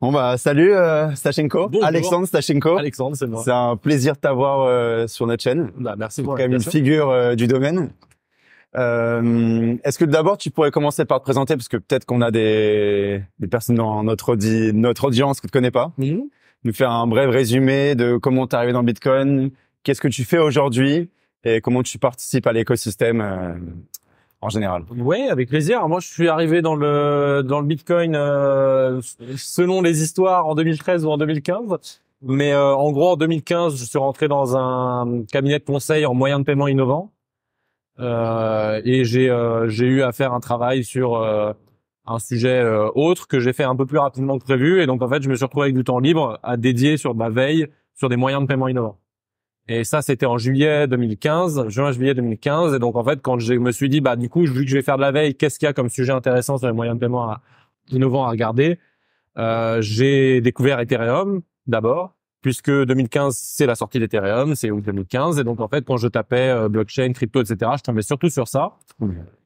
Bon bah salut euh, Stachenko, Alexandre Stachenko. Alexandre, c'est C'est un plaisir de t'avoir euh, sur notre chaîne. Bah, merci. Pour quand même une figure euh, du domaine. Euh, est-ce que d'abord tu pourrais commencer par te présenter parce que peut-être qu'on a des, personnes dans notre, audi notre audience qui te connais pas. Mhm. Nous faire un bref résumé de comment t'es arrivé dans Bitcoin, qu'est-ce que tu fais aujourd'hui et comment tu participes à l'écosystème en général Oui, avec plaisir. Moi, je suis arrivé dans le dans le Bitcoin euh, selon les histoires en 2013 ou en 2015. Mais euh, en gros, en 2015, je suis rentré dans un cabinet de conseil en moyens de paiement innovants euh, et j'ai euh, j'ai eu à faire un travail sur un sujet autre que j'ai fait un peu plus rapidement que prévu. Et donc, en fait, je me suis retrouvé avec du temps libre à dédier sur ma bah, veille sur des moyens de paiement innovants. Et ça, c'était en juillet 2015, juin-juillet 2015. Et donc, en fait, quand je me suis dit, bah, du coup, vu que je vais faire de la veille, qu'est-ce qu'il y a comme sujet intéressant sur les moyens de paiement innovants à regarder euh, J'ai découvert Ethereum d'abord, puisque 2015, c'est la sortie d'Ethereum, c'est août 2015. Et donc, en fait, quand je tapais euh, blockchain, crypto, etc., je tombais surtout sur ça.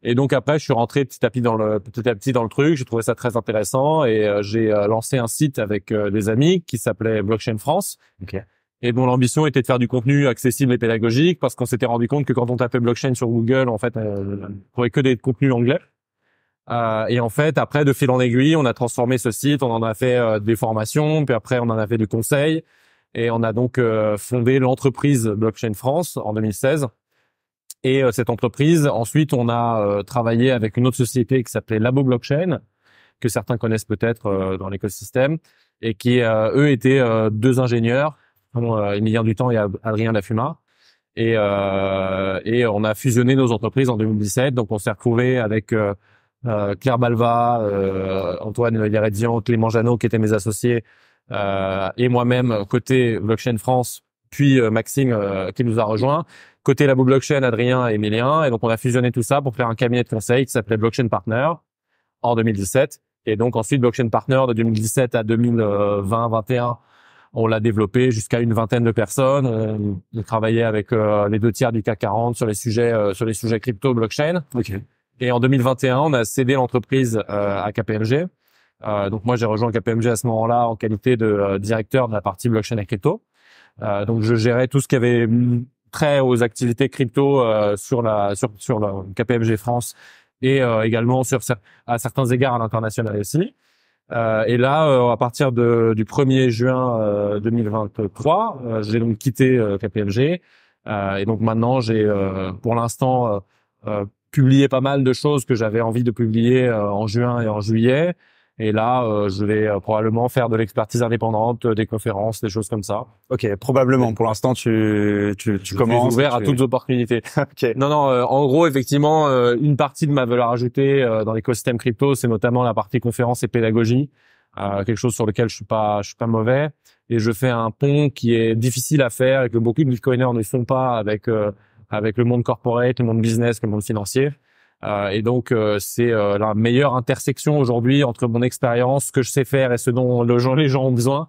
Et donc, après, je suis rentré petit à petit dans le, petit à petit dans le truc. J'ai trouvé ça très intéressant et euh, j'ai euh, lancé un site avec des amis qui s'appelait Blockchain France. Okay et bon, l'ambition était de faire du contenu accessible et pédagogique parce qu'on s'était rendu compte que quand on tapait blockchain sur Google, en fait, on trouvait que des contenus anglais. Euh, et en fait, après, de fil en aiguille, on a transformé ce site, on en a fait euh, des formations, puis après, on en a fait des conseils. Et on a donc euh, fondé l'entreprise Blockchain France en 2016. Et euh, cette entreprise, ensuite, on a travaillé avec une autre société qui s'appelait Labo Blockchain, que certains connaissent peut-être dans l'écosystème, et qui, eux, étaient deux ingénieurs Emilien euh, Dutan et Adrien Lafuma. Et, euh, et on a fusionné nos entreprises en 2017. Donc on s'est retrouvé avec euh, euh, Claire Balva, euh, Antoine Lérédian, Clément Janot qui étaient mes associés et moi-même côté blockchain France, puis Maxime qui nous a rejoint. Côté Labo Blockchain, Adrien et Emilien. Et donc on a fusionné tout ça pour faire un cabinet de conseil qui s'appelait Blockchain Partner en 2017. Et donc ensuite Blockchain Partner de 2017 à 2020-21 on l'a développé jusqu'à une vingtaine de personnes. Euh, on travaillait avec euh, les deux tiers du CAC 40 sur les sujets euh, sur les sujets crypto, blockchain. Et en 2021, on a cédé l'entreprise à KPMG. donc moi, j'ai rejoint KPMG à ce moment-là en qualité de directeur de la partie blockchain et crypto. donc je gérais tout ce qui avait mm, trait aux activités crypto sur la sur sur KPMG France et également sur à certains égards à l'international aussi. Euh, et là, euh, à partir du 1er juin 2023, euh, j'ai donc quitté KPMG. et donc maintenant, j'ai pour l'instant publié pas mal de choses que j'avais envie de publier en juin et en juillet. Et là, euh, je vais euh, probablement faire de l'expertise indépendante, euh, des conférences, des choses comme ça. Ok, probablement. Pour l'instant, tu tu, tu je commences. Suis ouvert à toutes toutes opportunités. Non, non. en gros, effectivement, une partie de ma valeur ajoutée dans l'écosystème crypto, c'est notamment la partie conférence et pédagogie, quelque chose sur lequel je suis pas je suis pas mauvais. Et je fais un pont qui est difficile à faire et que beaucoup de bitcoiners ne font pas avec avec le monde corporate, le monde business, le monde financier. Euh, et donc euh, c'est euh, la meilleure intersection aujourd'hui entre mon expérience, ce que je sais faire et ce dont les gens ont besoin.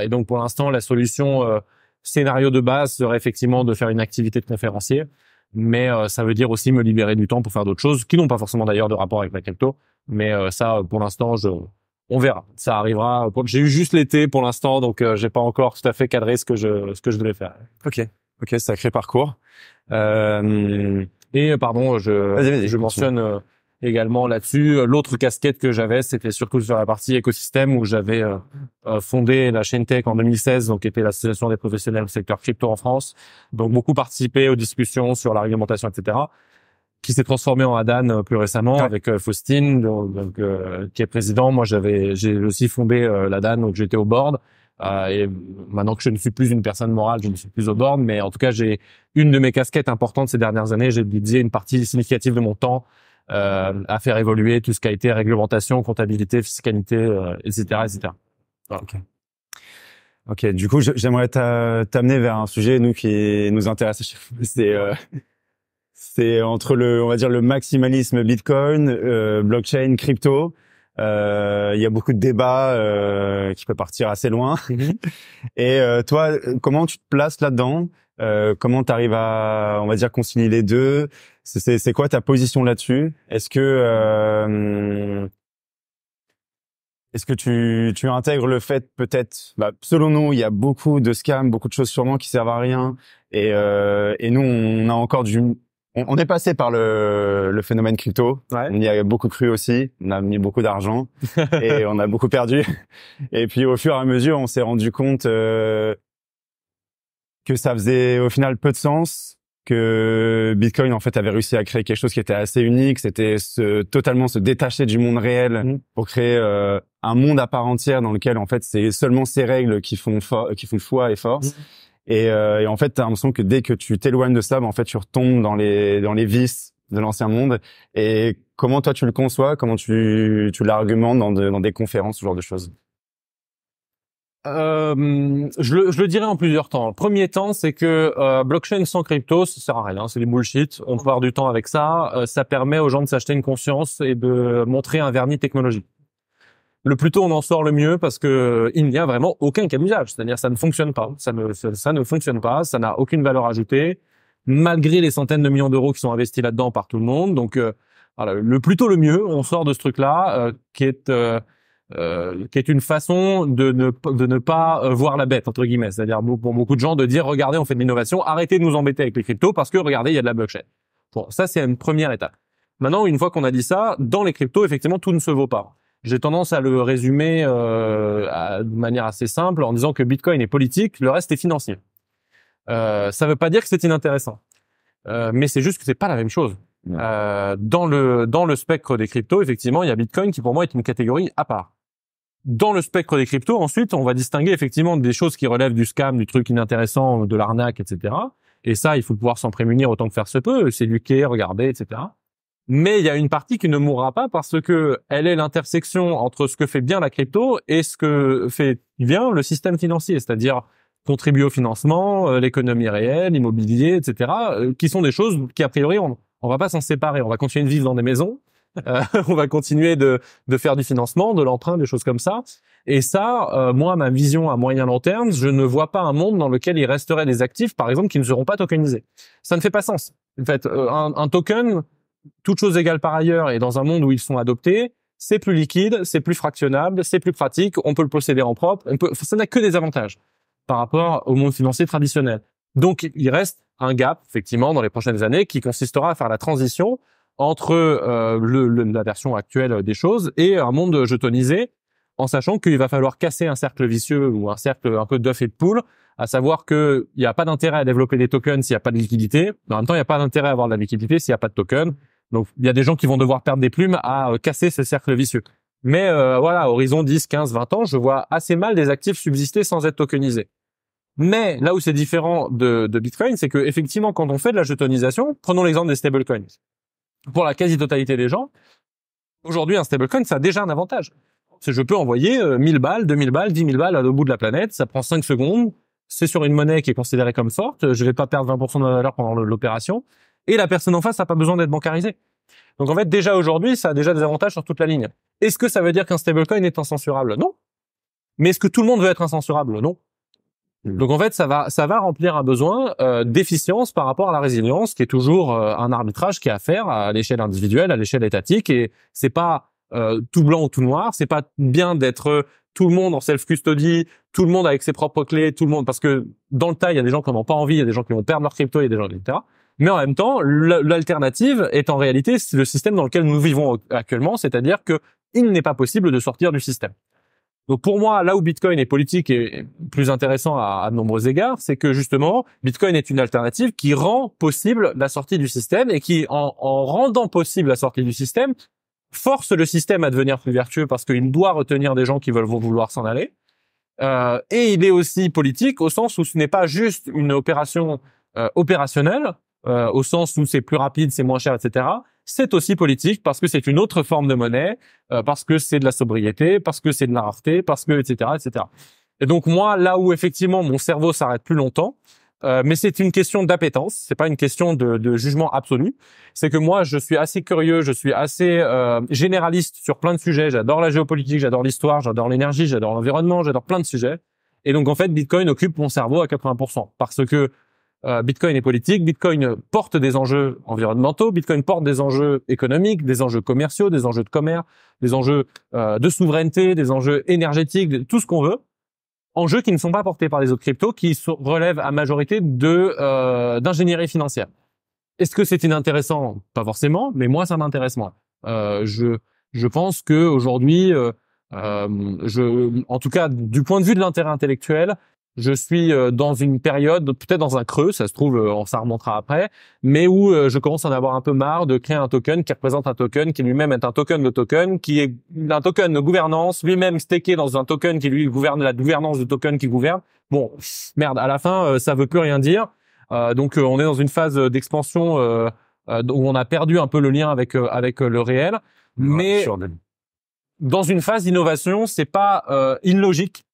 et donc pour l'instant, la solution scénario de base serait effectivement de faire une activité de conférencier, mais ça veut dire aussi me libérer du temps pour faire d'autres choses qui n'ont pas forcément d'ailleurs de rapport avec la crypto. Mais ça, pour l'instant, on verra. Ça arrivera. J'ai eu juste l'été pour l'instant, donc j'ai pas encore tout à fait cadré ce que je ce que je devais faire. Ok, ok, sacré parcours. Euh, et euh, pardon, je, je mentionne euh, également là-dessus. Euh, l'autre casquette que j'avais, c'était surtout sur la partie écosystème où j'avais fondé la chaîne Tech en 2016, donc qui était l'association des professionnels du secteur crypto en France. Donc beaucoup participé aux discussions sur la réglementation, etc. Qui s'est transformé en ADAN plus récemment avec Faustine, donc, qui est président. Moi, j'avais, j'ai aussi fondé l'ADAN, donc j'étais au board. Euh, et maintenant que je ne suis plus une personne morale, je ne suis plus au bornes, mais en tout cas, j'ai une de mes casquettes importantes ces dernières années. J'ai dédié une partie significative de mon temps euh, à faire évoluer tout ce qui a été réglementation, comptabilité, fiscalité, etc., euh, etc. Ok, du coup, j'aimerais t'amener vers un sujet nous qui nous intéresse. C'est c'est entre le, on va dire le maximalisme Bitcoin, blockchain, crypto. Euh, il y a beaucoup de débats euh, qui peuvent partir assez loin. Mhm. Et euh, toi, comment tu te places là-dedans comment tu arrives à, on va dire, concilier les deux C'est quoi ta position là-dessus Est-ce que est-ce que tu, tu intègres le fait peut-être, bah, selon nous, il y a beaucoup de scams, beaucoup de choses sûrement qui servent à rien, et, et nous on a encore du on, est passé par le, phénomène crypto. On y a beaucoup cru aussi. On a mis beaucoup d'argent et on a beaucoup perdu. Et puis au fur et à mesure, on s'est rendu compte euh, que ça faisait au final peu de sens que Bitcoin en fait avait réussi à créer quelque chose qui était assez unique, c'était se, totalement se détacher du monde réel mm. pour créer euh, un monde à part entière dans lequel en fait c'est seulement ces règles qui font qui font foi et force. Mm. Et, euh, en fait, t'as l'impression que dès que tu t'éloignes de ça, bah, en fait, tu retombes dans les dans les vices de l'ancien monde. Et comment toi tu le conçois Comment tu tu l'argumentes dans, dans des conférences, ce genre de choses euh, je, le, je, le, dirais en plusieurs temps. premier temps, c'est que euh, blockchain sans crypto, ça sert à rien, hein, c'est des bullshit. On perd du temps avec ça. Euh, ça permet aux gens de s'acheter une conscience et de montrer un vernis technologique le plus tôt on en sort le mieux parce que euh, il n'y a vraiment aucun d'usage. C'est-à-dire ça ne fonctionne pas. Ça ne, ça ne fonctionne pas. Ça n'a aucune valeur ajoutée malgré les centaines de millions d'euros qui sont investis là-dedans par tout le monde. Donc euh, voilà, le plus tôt le mieux, on sort de ce truc-là euh, qui est qui est une façon de ne, de ne pas voir la bête entre guillemets, c'est-à-dire pour beaucoup de gens de dire regardez on fait de l'innovation, arrêtez de nous embêter avec les cryptos parce que regardez il y a de la blockchain. Bon, ça c'est une première étape. Maintenant une fois qu'on a dit ça, dans les cryptos effectivement tout ne se vaut pas j'ai tendance à le résumer euh, de manière assez simple en disant que Bitcoin est politique, le reste est financier. Euh, ça ne veut pas dire que c'est inintéressant, euh, mais c'est juste que c'est pas la même chose. Euh, dans le dans le spectre des cryptos, effectivement, il y a Bitcoin qui pour moi est une catégorie à part. Dans le spectre des cryptos, ensuite, on va distinguer effectivement des choses qui relèvent du scam, du truc inintéressant, de l'arnaque, etc. Et ça, il faut pouvoir s'en prémunir autant que faire se peut, s'éduquer, regarder, etc mais il y a une partie qui ne mourra pas parce que elle est l'intersection entre ce que fait bien la crypto et ce que fait bien le système financier, c'est-à-dire contribuer au financement, euh, l'économie réelle, l'immobilier, etc., euh, qui sont des choses qui a priori on, ne va pas s'en séparer, on va continuer de vivre dans des maisons, euh, on va continuer de, faire du financement, de l'emprunt, des choses comme ça. Et ça, moi, ma vision à moyen long terme, je ne vois pas un monde dans lequel il resterait des actifs, par exemple, qui ne seront pas tokenisés. Ça ne fait pas sens. En fait, un token, toutes choses égales par ailleurs et dans un monde où ils sont adoptés, c'est plus liquide, c'est plus fractionnable, c'est plus pratique, on peut le posséder en propre, ça n'a que des avantages par rapport au monde financier traditionnel. Donc il reste un gap effectivement dans les prochaines années qui consistera à faire la transition entre euh, la version actuelle des choses et un monde jetonisé, en sachant qu'il va falloir casser un cercle vicieux ou un cercle un peu d'œuf et de poule, à savoir qu'il n'y a pas d'intérêt à développer des tokens s'il n'y a pas de liquidité. Mais en même temps, il n'y a pas d'intérêt à avoir de la liquidité s'il n'y a pas de token. Donc il y a des gens qui vont devoir perdre des plumes à euh, casser ce cercle vicieux. Mais euh, voilà, horizon 10, 15, 20 ans, je vois assez mal des actifs subsister sans être tokenisés. Mais là où c'est différent de, Bitcoin, c'est que effectivement, quand on fait de la jetonisation, prenons l'exemple des stablecoins. Pour la quasi-totalité des gens, aujourd'hui, un stablecoin, ça a déjà un avantage. C'est je peux envoyer 1000 euh, balles, 2000 balles, 10 000 balles à l'autre bout de la planète, ça prend 5 secondes, c'est sur une monnaie qui est considérée comme forte, je vais pas perdre 20% de ma valeur pendant l'opération, et la personne en face n'a pas besoin d'être bancarisée. Donc en fait, déjà aujourd'hui, ça a déjà des avantages sur toute la ligne. Est-ce que ça veut dire qu'un stablecoin est incensurable Non. Mais est-ce que tout le monde veut être incensurable Non. Donc en fait, ça va, ça va remplir un besoin euh, d'efficience par rapport à la résilience, qui est toujours euh, un arbitrage qui est à faire à l'échelle individuelle, à l'échelle étatique, et c'est pas euh, tout blanc ou tout noir. C'est pas bien d'être euh, tout le monde en self custody, tout le monde avec ses propres clés, tout le monde parce que dans le tas, il y a des gens qui n'en ont pas envie, il y a des gens qui vont perdre leur crypto, et des gens etc. Mais en même temps, l'alternative est en réalité le système dans lequel nous vivons actuellement, c'est-à-dire que il n'est pas possible de sortir du système. Donc pour moi, là où Bitcoin est politique et plus intéressant à, de nombreux égards, c'est que justement, Bitcoin est une alternative qui rend possible la sortie du système et qui, en, rendant possible la sortie du système, force le système à devenir plus vertueux parce qu'il doit retenir des gens qui veulent vouloir s'en aller. Euh, et il est aussi politique au sens où ce n'est pas juste une opération euh, opérationnelle, euh, au sens où c'est plus rapide, c'est moins cher, etc. C'est aussi politique parce que c'est une autre forme de monnaie, euh, parce que c'est de la sobriété, parce que c'est de la rareté, parce que etc. etc. Et donc moi, là où effectivement mon cerveau s'arrête plus longtemps, euh, mais c'est une question d'appétence, c'est pas une question de, jugement absolu. C'est que moi, je suis assez curieux, je suis assez généraliste sur plein de sujets. J'adore la géopolitique, j'adore l'histoire, j'adore l'énergie, j'adore l'environnement, j'adore plein de sujets. Et donc en fait, Bitcoin occupe mon cerveau à 80% parce que euh, Bitcoin est politique, Bitcoin porte des enjeux environnementaux, Bitcoin porte des enjeux économiques, des enjeux commerciaux, des enjeux de commerce, des enjeux euh, de souveraineté, des enjeux énergétiques, tout ce qu'on veut. Enjeux qui ne sont pas portés par les autres cryptos, qui relèvent à majorité de euh, d'ingénierie financière. Est-ce que c'est inintéressant Pas forcément, mais moi ça m'intéresse moi. Euh, je je pense que aujourd'hui, je en tout cas du point de vue de l'intérêt intellectuel, je suis euh, dans une période, peut-être dans un creux, ça se trouve, euh, on ça remontera après, mais où euh, je commence à en avoir un peu marre de créer un token qui représente un token qui lui-même est un token de token, qui est un token de gouvernance, lui-même staké dans un token qui lui gouverne la gouvernance de token qui gouverne. Bon, merde, à la fin, ça veut plus rien dire. donc, on est dans une phase d'expansion où on a perdu un peu le lien avec avec le réel, mais dans une phase d'innovation, c'est pas illogique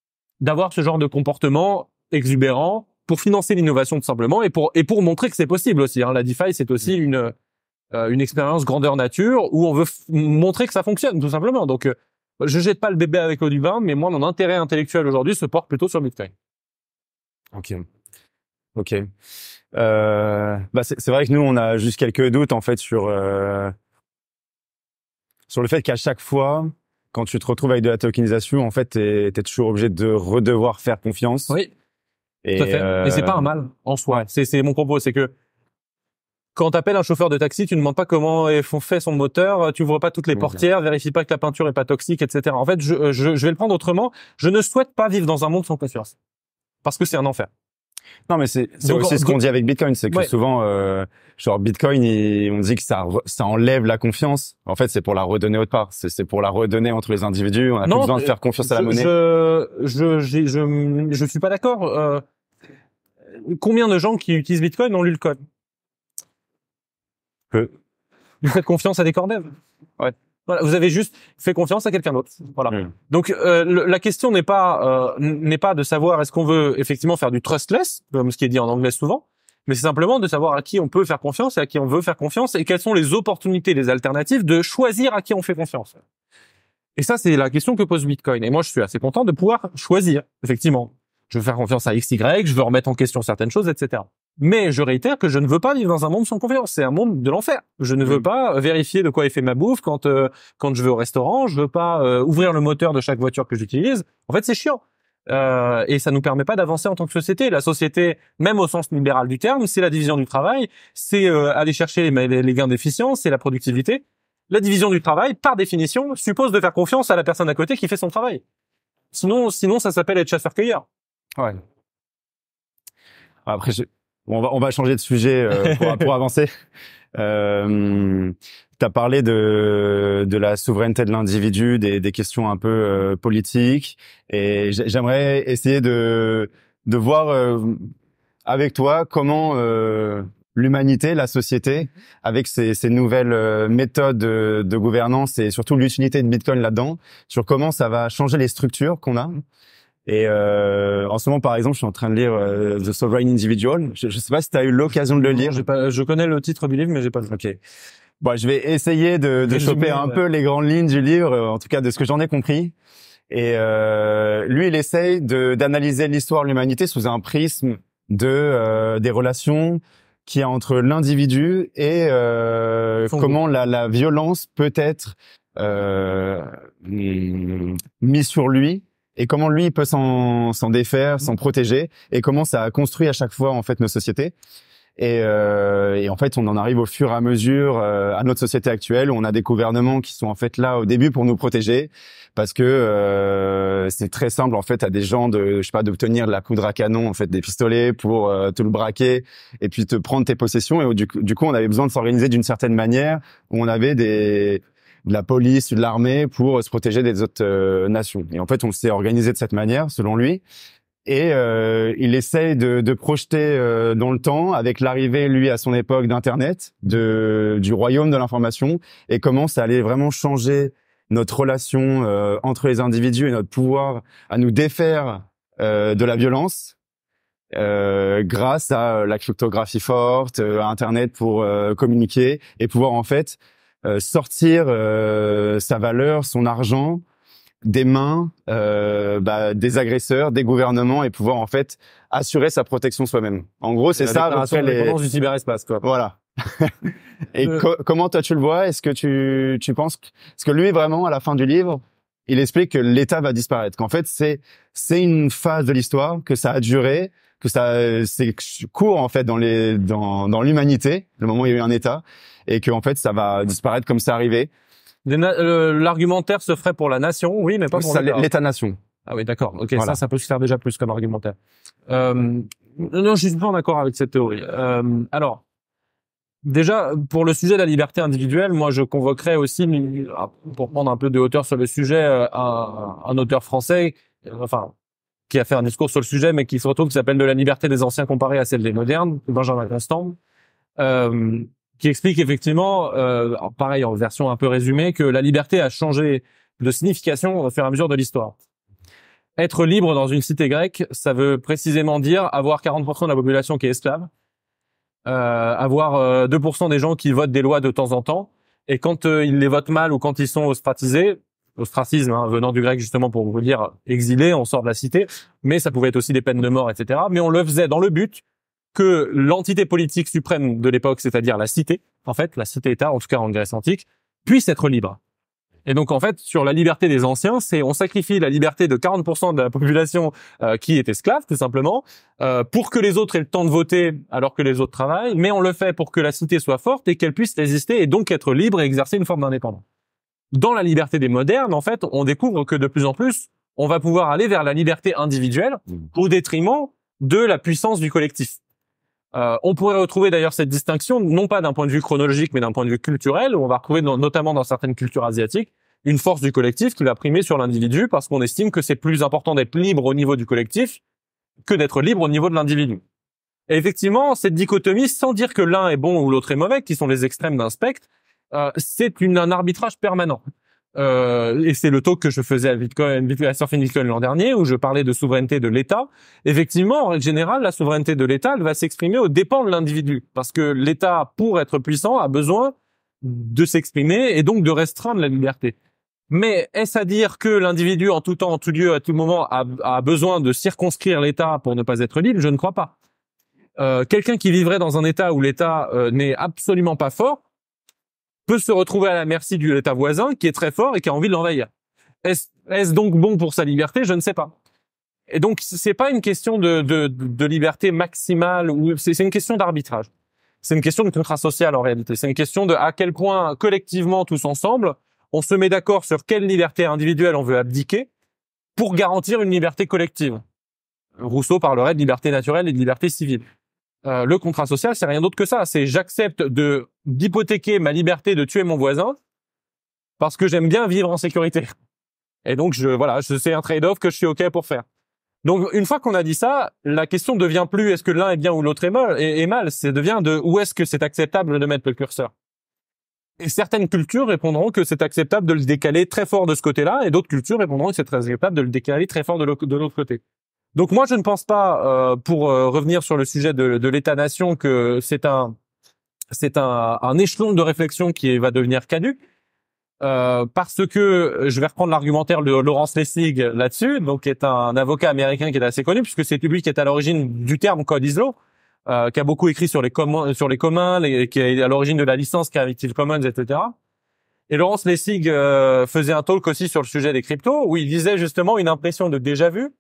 d'avoir ce genre de comportement exubérant pour financer l'innovation tout simplement et pour et pour montrer que c'est possible aussi. Hein. La DeFi c'est aussi une euh, une expérience grandeur nature où on veut montrer que ça fonctionne tout simplement. Donc euh, je jette pas le bébé avec l'eau du bain, mais moi mon intérêt intellectuel aujourd'hui se porte plutôt sur Bitcoin. Ok, ok. Euh, bah c'est vrai que nous on a juste quelques doutes en fait sur euh, sur le fait qu'à chaque fois quand tu te retrouves avec de la tokenisation, en fait, tu es, toujours obligé de redevoir faire confiance. Oui. Et, tout à fait. c'est pas un euh, mal en soi. C'est mon propos, c'est que quand appelles un chauffeur de taxi, tu ne demandes pas comment est fait son moteur, tu ouvres pas toutes les portières, vérifie pas que la peinture est pas toxique, etc. En fait, euh, je, vais le prendre autrement. Je ne souhaite pas vivre dans un monde sans confiance parce que c'est un enfer. Non, mais c'est aussi ce qu'on dit avec Bitcoin, c'est que souvent. Euh, genre Bitcoin, on dit que ça, enlève la confiance. En fait, c'est pour la redonner autre part. C'est pour la redonner entre les individus. On a plus besoin de faire confiance à la monnaie. Je, ne suis pas d'accord. Euh, combien de gens qui utilisent Bitcoin ont lu le code Peu. Vous faites confiance à des cordes Ouais. Voilà, vous avez juste fait confiance à quelqu'un d'autre. Voilà. Donc euh, la question n'est pas euh, n'est pas de savoir est-ce qu'on veut effectivement faire du trustless, comme ce qui est dit en anglais souvent, mais c'est simplement de savoir à qui on peut faire confiance et à qui on veut faire confiance et quelles sont les opportunités, les alternatives de choisir à qui on fait confiance. Et ça, c'est la question que pose Bitcoin. Et moi, je suis assez content de pouvoir choisir, effectivement. Je veux faire confiance à XY, je veux remettre en question certaines choses, etc. Mais je réitère que je ne veux pas vivre dans un monde sans confiance. C'est un monde de l'enfer. Je ne veux mm. pas vérifier de quoi est fait ma bouffe quand euh, quand je vais au restaurant. Je veux pas euh, ouvrir le moteur de chaque voiture que j'utilise. En fait, c'est chiant. Euh, et ça nous permet pas d'avancer en tant que société. La société, même au sens libéral du terme, c'est la division du travail, c'est euh, aller chercher les, gains d'efficience, c'est la productivité. La division du travail, par définition, suppose de faire confiance à la personne à côté qui fait son travail. Sinon, sinon ça s'appelle être chasseur-cueilleur. Ouais. Après, on, va, on va changer de sujet euh, pour, pour avancer. Euh, tu as parlé de, de la souveraineté de l'individu, des, des questions un peu euh, politiques, et j'aimerais essayer de, de voir euh, avec toi comment euh, l'humanité, la société, avec ces, ces nouvelles méthodes de, gouvernance et surtout l'utilité de Bitcoin là-dedans, sur comment ça va changer les structures qu'on a. Et en ce moment, par exemple, je suis en train de lire The Sovereign Individual. Je ne sais pas si tu as eu l'occasion de le lire. je connais le titre du livre, mais j'ai pas. Le... Ok. Bon, je vais essayer de, de choper un peu les grandes lignes du livre, euh, en tout cas de ce que j'en ai compris. Et euh, lui, il essaye d'analyser l'histoire de l'humanité sous un prisme de euh, des relations qui a entre l'individu et euh, comment la, la, violence peut être euh, mm, mise sur lui et comment lui il peut s'en défaire, s'en protéger et comment ça a construit à chaque fois en fait nos sociétés. Et, euh, et, en fait, on en arrive au fur et à mesure euh, à notre société actuelle. Où on a des gouvernements qui sont en fait là au début pour nous protéger, parce que euh, c'est très simple en fait à des gens de, je sais pas, d'obtenir de la coudre à canon, en fait, des pistolets pour euh, te le braquer et puis te prendre tes possessions. Et du, du coup, on avait besoin de s'organiser d'une certaine manière où on avait des de la police, de l'armée pour se protéger des autres euh, nations. Et en fait, on s'est organisé de cette manière, selon lui et euh, il essaye de, de projeter euh, dans le temps avec l'arrivée lui à son époque d'internet du royaume de l'information et comment ça allait vraiment changer notre relation euh, entre les individus et notre pouvoir à nous défaire de la violence grâce à la cryptographie forte à internet pour communiquer et pouvoir en fait sortir sa valeur son argent des mains euh, bah, des agresseurs, des gouvernements et pouvoir en fait assurer sa protection soi-même. En gros, c'est ça. La les... du cyberespace, quoi. Voilà. et euh. comment toi tu le vois Est-ce que tu, tu penses que... que lui, vraiment, à la fin du livre, il explique que l'État va disparaître, qu'en fait, c'est c'est une phase de l'histoire, que ça a duré, que ça c'est court en fait dans les dans dans l'humanité, le moment où il y a eu un État, et que en fait, ça va disparaître comme ça arrivait, euh, l'argumentaire se ferait pour la nation, oui, mais pas pour l'État-nation. Ah oui, d'accord. Ok, ça, ça peut se faire déjà plus comme argumentaire. Euh, non, je suis pas en accord avec cette théorie. Euh, alors, déjà, pour le sujet de la liberté individuelle, moi, je convoquerais aussi, ah, pour prendre un peu de hauteur sur le sujet, un, un auteur français, enfin, qui a fait un discours sur le sujet, mais qui se retrouve, qui s'appelle De la liberté des anciens comparée à celle des modernes, Benjamin Constant. Euh, qui explique effectivement, euh, pareil en version un peu résumée, que la liberté a changé de signification au fur et à mesure de l'histoire. Être libre dans une cité grecque, ça veut précisément dire avoir 40% de la population qui est esclave, euh, avoir 2% euh, des gens qui votent des lois de temps en temps, et quand euh, ils les votent mal ou quand ils sont ostratisés, ostracisme hein, venant du grec justement pour vous dire exilé, on sort de la cité, mais ça pouvait être aussi des peines de mort, etc. Mais on le faisait dans le but que l'entité politique suprême de l'époque, c'est-à-dire la cité, en fait, la cité-État, en tout cas en Grèce antique, puisse être libre. Et donc en fait, sur la liberté des anciens, c'est on sacrifie la liberté de 40% de la population euh, qui est esclave, tout simplement, euh, pour que les autres aient le temps de voter alors que les autres travaillent, mais on le fait pour que la cité soit forte et qu'elle puisse résister et donc être libre et exercer une forme d'indépendance. Dans la liberté des modernes, en fait, on découvre que de plus en plus, on va pouvoir aller vers la liberté individuelle au détriment de la puissance du collectif. Euh, on pourrait retrouver d'ailleurs cette distinction, non pas d'un point de vue chronologique, mais d'un point de vue culturel, où on va retrouver notamment dans certaines cultures asiatiques une force du collectif qui va primer sur l'individu parce qu'on estime que c'est plus important d'être libre au niveau du collectif que d'être libre au niveau de l'individu. Et effectivement, cette dichotomie, sans dire que l'un est bon ou l'autre est mauvais, qui sont les extrêmes d'un spectre, euh, c'est un arbitrage permanent. Euh, et c'est le talk que je faisais à Bitcoin, à Surfing Bitcoin l'an dernier, où je parlais de souveraineté de l'État. Effectivement, en règle générale, la souveraineté de l'État, elle va s'exprimer au dépens de l'individu, parce que l'État, pour être puissant, a besoin de s'exprimer et donc de restreindre la liberté. Mais est-ce à dire que l'individu, en tout temps, en tout lieu, à tout moment, a, besoin de circonscrire l'État pour ne pas être libre Je ne crois pas. Euh, quelqu'un qui vivrait dans un État où l'État euh, n'est absolument pas fort peut se retrouver à la merci de l'État voisin qui est très fort et qui a envie de l'envahir. Est-ce donc bon pour sa liberté Je ne sais pas. Et donc, c'est pas une question de, de liberté maximale ou c'est une question d'arbitrage. C'est une question de contrat social en réalité. C'est une question de à quel point collectivement tous ensemble, on se met d'accord sur quelle liberté individuelle on veut abdiquer pour garantir une liberté collective. Rousseau parlerait de liberté naturelle et de liberté civile. Euh, le contrat social, c'est rien d'autre que ça. C'est j'accepte de d'hypothéquer ma liberté de tuer mon voisin parce que j'aime bien vivre en sécurité. Et donc je voilà, c'est un trade-off que je suis ok pour faire. Donc une fois qu'on a dit ça, la question devient plus est-ce que l'un est bien ou l'autre est mal, Et est mal. C'est devient de où est-ce que c'est acceptable de mettre le curseur. Et certaines cultures répondront que c'est acceptable de le décaler très fort de ce côté-là, et d'autres cultures répondront que c'est très acceptable de le décaler très fort de l'autre côté. Donc moi, je ne pense pas, euh, pour euh, revenir sur le sujet de, de l'État-nation, que c'est un c'est un, un, échelon de réflexion qui va devenir caduque. Euh, parce que je vais reprendre l'argumentaire de Laurence Lessig là-dessus, donc qui est un avocat américain qui est assez connu puisque c'est lui qui est à l'origine du terme code ISLO, euh, qui a beaucoup écrit sur les communs, sur les communs, les, qui est à l'origine de la licence Creative Commons, etc. Et Laurence Lessig euh, faisait un talk aussi sur le sujet des cryptos où il disait justement une impression de déjà vu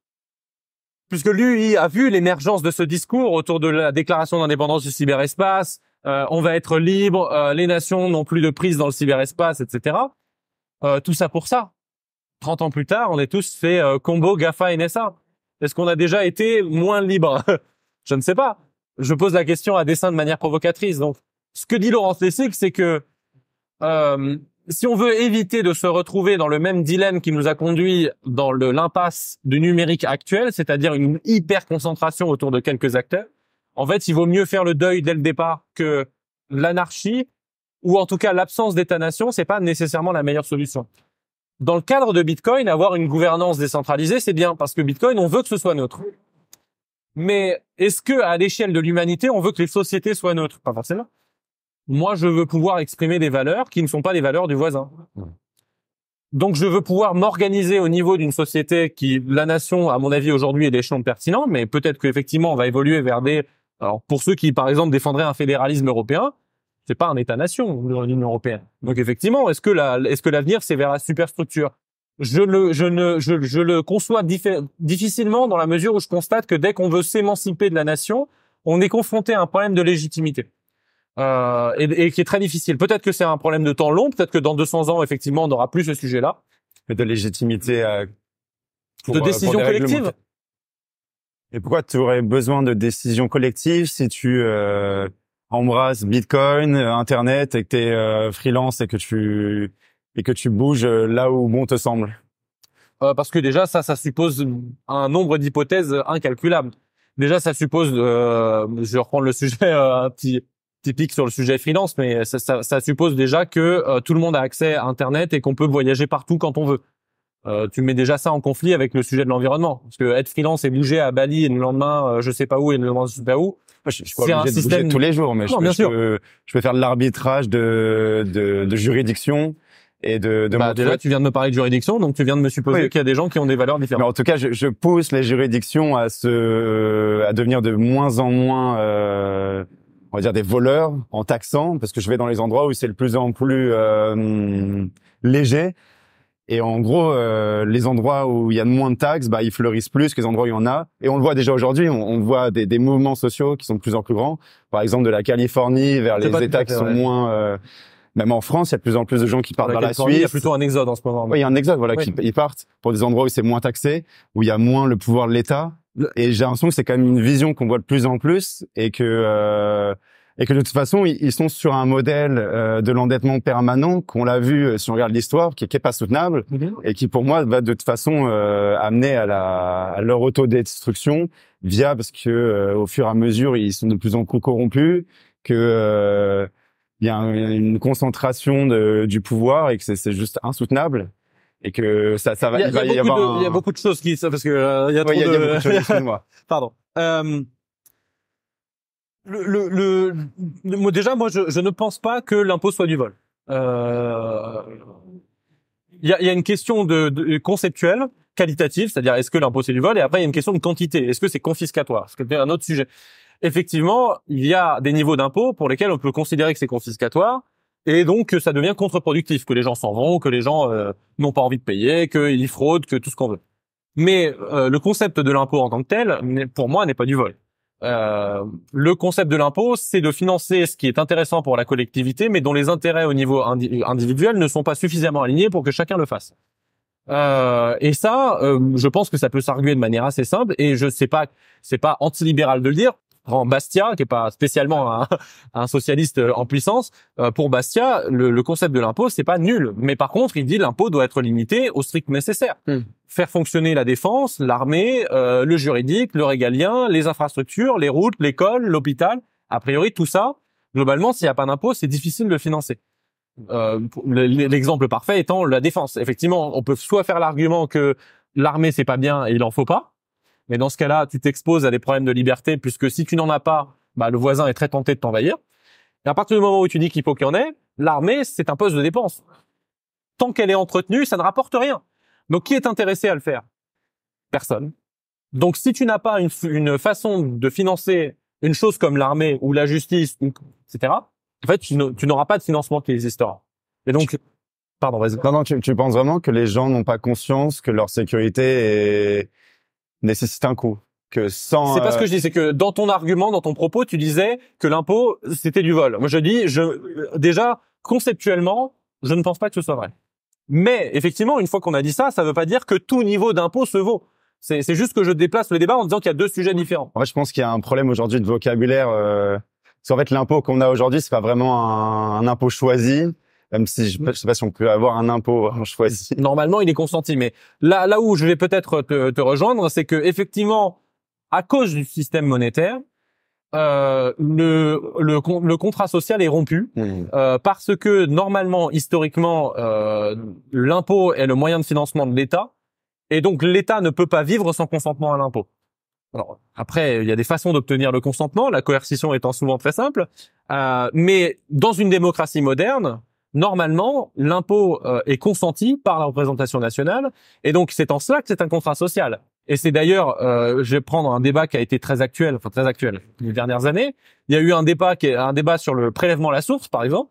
puisque lui a vu l'émergence de ce discours autour de la déclaration d'indépendance du cyberespace, euh, on va être libre, euh, les nations n'ont plus de prise dans le cyberespace, etc. Euh, tout ça pour ça. 30 ans plus tard, on est tous fait combo GAFA NSA. Est-ce qu'on a déjà été moins libre Je ne sais pas. Je pose la question à dessein de manière provocatrice. Donc, ce que dit Laurence Lessig, c'est que si on veut éviter de se retrouver dans le même dilemme qui nous a conduit dans l'impasse du numérique actuel, c'est-à-dire une hyper concentration autour de quelques acteurs, en fait, il vaut mieux faire le deuil dès le départ que l'anarchie ou en tout cas l'absence d'état-nation, c'est pas nécessairement la meilleure solution. Dans le cadre de Bitcoin, avoir une gouvernance décentralisée, c'est bien parce que Bitcoin, on veut que ce soit neutre. Mais est-ce que à l'échelle de l'humanité, on veut que les sociétés soient neutres Pas forcément. Moi, je veux pouvoir exprimer des valeurs qui ne sont pas les valeurs du voisin. Donc, je veux pouvoir m'organiser au niveau d'une société qui, la nation, à mon avis, aujourd'hui est l'échelon pertinent, mais peut-être qu'effectivement, on va évoluer vers des... Alors, pour ceux qui, par exemple, défendraient un fédéralisme européen, c'est pas un État-nation, l'Union européenne. Donc, effectivement, est-ce que la, est-ce que l'avenir, c'est vers la superstructure? Je le, je ne, je, je le conçois difficilement dans la mesure où je constate que dès qu'on veut s'émanciper de la nation, on est confronté à un problème de légitimité. Euh, et, qui est très difficile. Peut-être que c'est un problème de temps long, peut-être que dans 200 ans, effectivement, on n'aura plus ce sujet-là. Mais de légitimité euh, de euh, décision collective. Et pourquoi tu aurais besoin de décision collective si tu euh, embrasses Bitcoin, Internet, et que tu es freelance et que tu et que tu bouges là où bon te semble Parce que déjà, ça, ça suppose un nombre d'hypothèses incalculable. Déjà, ça suppose, je vais reprendre le sujet un petit typique sur le sujet freelance, mais ça, ça, ça suppose déjà que euh, tout le monde a accès à Internet et qu'on peut voyager partout quand on veut. Euh, tu mets déjà ça en conflit avec le sujet de l'environnement, parce que être freelance et bouger à Bali et le lendemain euh, je sais pas où et le lendemain je sais pas où. je, je suis un système... bouger tous les jours, mais non, je, bien sûr. je, peux, faire de l'arbitrage de, de, de juridiction et de, de bah, déjà tu viens de me parler de juridiction donc tu viens de me supposer qu'il y a des gens qui ont des valeurs différentes mais en tout cas je, je pousse les juridictions à se à devenir de moins en moins euh, on va dire des voleurs en taxant, parce que je vais dans les endroits où c'est le plus en plus euh, léger. Et en gros, euh, les endroits où il y a moins de taxes, bah, ils fleurissent plus que les endroits où il y en a. Et on le voit déjà aujourd'hui, on, voit des, des, mouvements sociaux qui sont de plus en plus grands. Par exemple, de la Californie vers les États qui sont moins... Euh, même en France, il y a de plus en plus de gens qui partent vers la Suisse. Il y a plutôt un exode en ce moment. Oui, il y a un exode, voilà, qui ils partent pour des endroits où c'est moins taxé, où il y a moins le pouvoir de l'État. Et j'ai l'impression que c'est quand même une vision qu'on voit de plus en plus et que euh, et que de toute façon ils sont sur un modèle euh, de l'endettement permanent qu'on l'a vu euh, si on regarde l'histoire qui, est pas soutenable et qui pour moi va de toute façon amener à, la, à leur autodestruction via parce que au fur et à mesure ils sont de plus en plus corrompus que il y a une concentration de, du pouvoir et que c'est juste insoutenable et que ça, ça va. Il y, a, il y, y a beaucoup de choses qui, parce que euh, il y a trop de. Pardon. Euh, le, le, le, déjà, moi, je, ne pense pas que l'impôt soit du vol. Euh, il y, a, y, a, une question de, de conceptuelle, qualitative, c'est-à-dire est-ce que l'impôt c'est du vol, et après il y a une question de quantité, est-ce que c'est confiscatoire, c'est un autre sujet. Effectivement, il y a des niveaux d'impôt pour lesquels on peut considérer que c'est confiscatoire, et donc, ça devient contre-productif, que les gens s'en vont, que les gens euh, n'ont pas envie de payer, qu'ils fraudent, que tout ce qu'on veut. Mais euh, le concept de l'impôt en tant que tel, pour moi, n'est pas du vol. Euh, le concept de l'impôt, c'est de financer ce qui est intéressant pour la collectivité, mais dont les intérêts au niveau individuel ne sont pas suffisamment alignés pour que chacun le fasse. et ça, je pense que ça peut s'arguer de manière assez simple. Et je sais pas, c'est pas antilibéral de le dire rend Bastia, qui est pas spécialement un, socialiste euh, en puissance, euh, pour Bastia, le, concept de l'impôt, c'est pas nul. Mais par contre, il dit l'impôt doit être limité au strict nécessaire. Hmm. Faire fonctionner la défense, l'armée, euh, le juridique, le régalien, les infrastructures, les routes, l'école, l'hôpital. A priori, tout ça, globalement, s'il n'y a pas d'impôt, c'est difficile de le financer. L'exemple parfait étant la défense. Effectivement, on peut soit faire l'argument que l'armée c'est pas bien et il en faut pas, mais dans ce cas-là, tu t'exposes à des problèmes de liberté puisque si tu n'en as pas, bah, le voisin est très tenté de t'envahir. Et à partir du moment où tu dis qu'il faut qu'il y en ait, l'armée, c'est un poste de dépense. Tant qu'elle est entretenue, ça ne rapporte rien. Donc qui est intéressé à le faire Personne. Donc si tu n'as pas une, façon de financer une chose comme l'armée ou la justice, etc., en fait, tu n'auras pas de financement qui existera. Et donc, pardon, vas-y. Non, non, tu, penses vraiment que les gens n'ont pas conscience que leur sécurité est, nécessite un coup Que sans. C'est pas ce que je euh, dis, c'est que dans ton argument, dans ton propos, tu disais que l'impôt c'était du vol. Moi, je dis, je euh, déjà conceptuellement, je ne pense pas que ce soit vrai. Mais effectivement, une fois qu'on a dit ça, ça ne veut pas dire que tout niveau d'impôt se vaut. C'est juste que je déplace le débat en disant qu'il y a deux sujets différents. je pense qu'il y a un problème aujourd'hui de vocabulaire. Euh, parce qu'en fait, l'impôt qu'on a aujourd'hui, c'est pas vraiment un impôt choisi même si je ne mm. sais pas si on peut avoir un impôt hein, choisi. Normalement, il est consenti, mais là, là où je vais peut-être te, te, rejoindre, c'est que effectivement, à cause du système monétaire, euh, le, le, contrat social est rompu mm. euh, parce que normalement, historiquement, euh, l'impôt est le moyen de financement de l'État et donc l'État ne peut pas vivre sans consentement à l'impôt. Alors, après, il y a des façons d'obtenir le consentement, la coercition étant souvent très simple, euh, mais dans une démocratie moderne, normalement, l'impôt euh, est consenti par la représentation nationale, et donc c'est en cela que c'est un contrat social. Et c'est d'ailleurs, euh, je vais prendre un débat qui a été très actuel, enfin très actuel, les dernières années. Il y a eu un débat, qui est, un débat sur le prélèvement à la source, par exemple,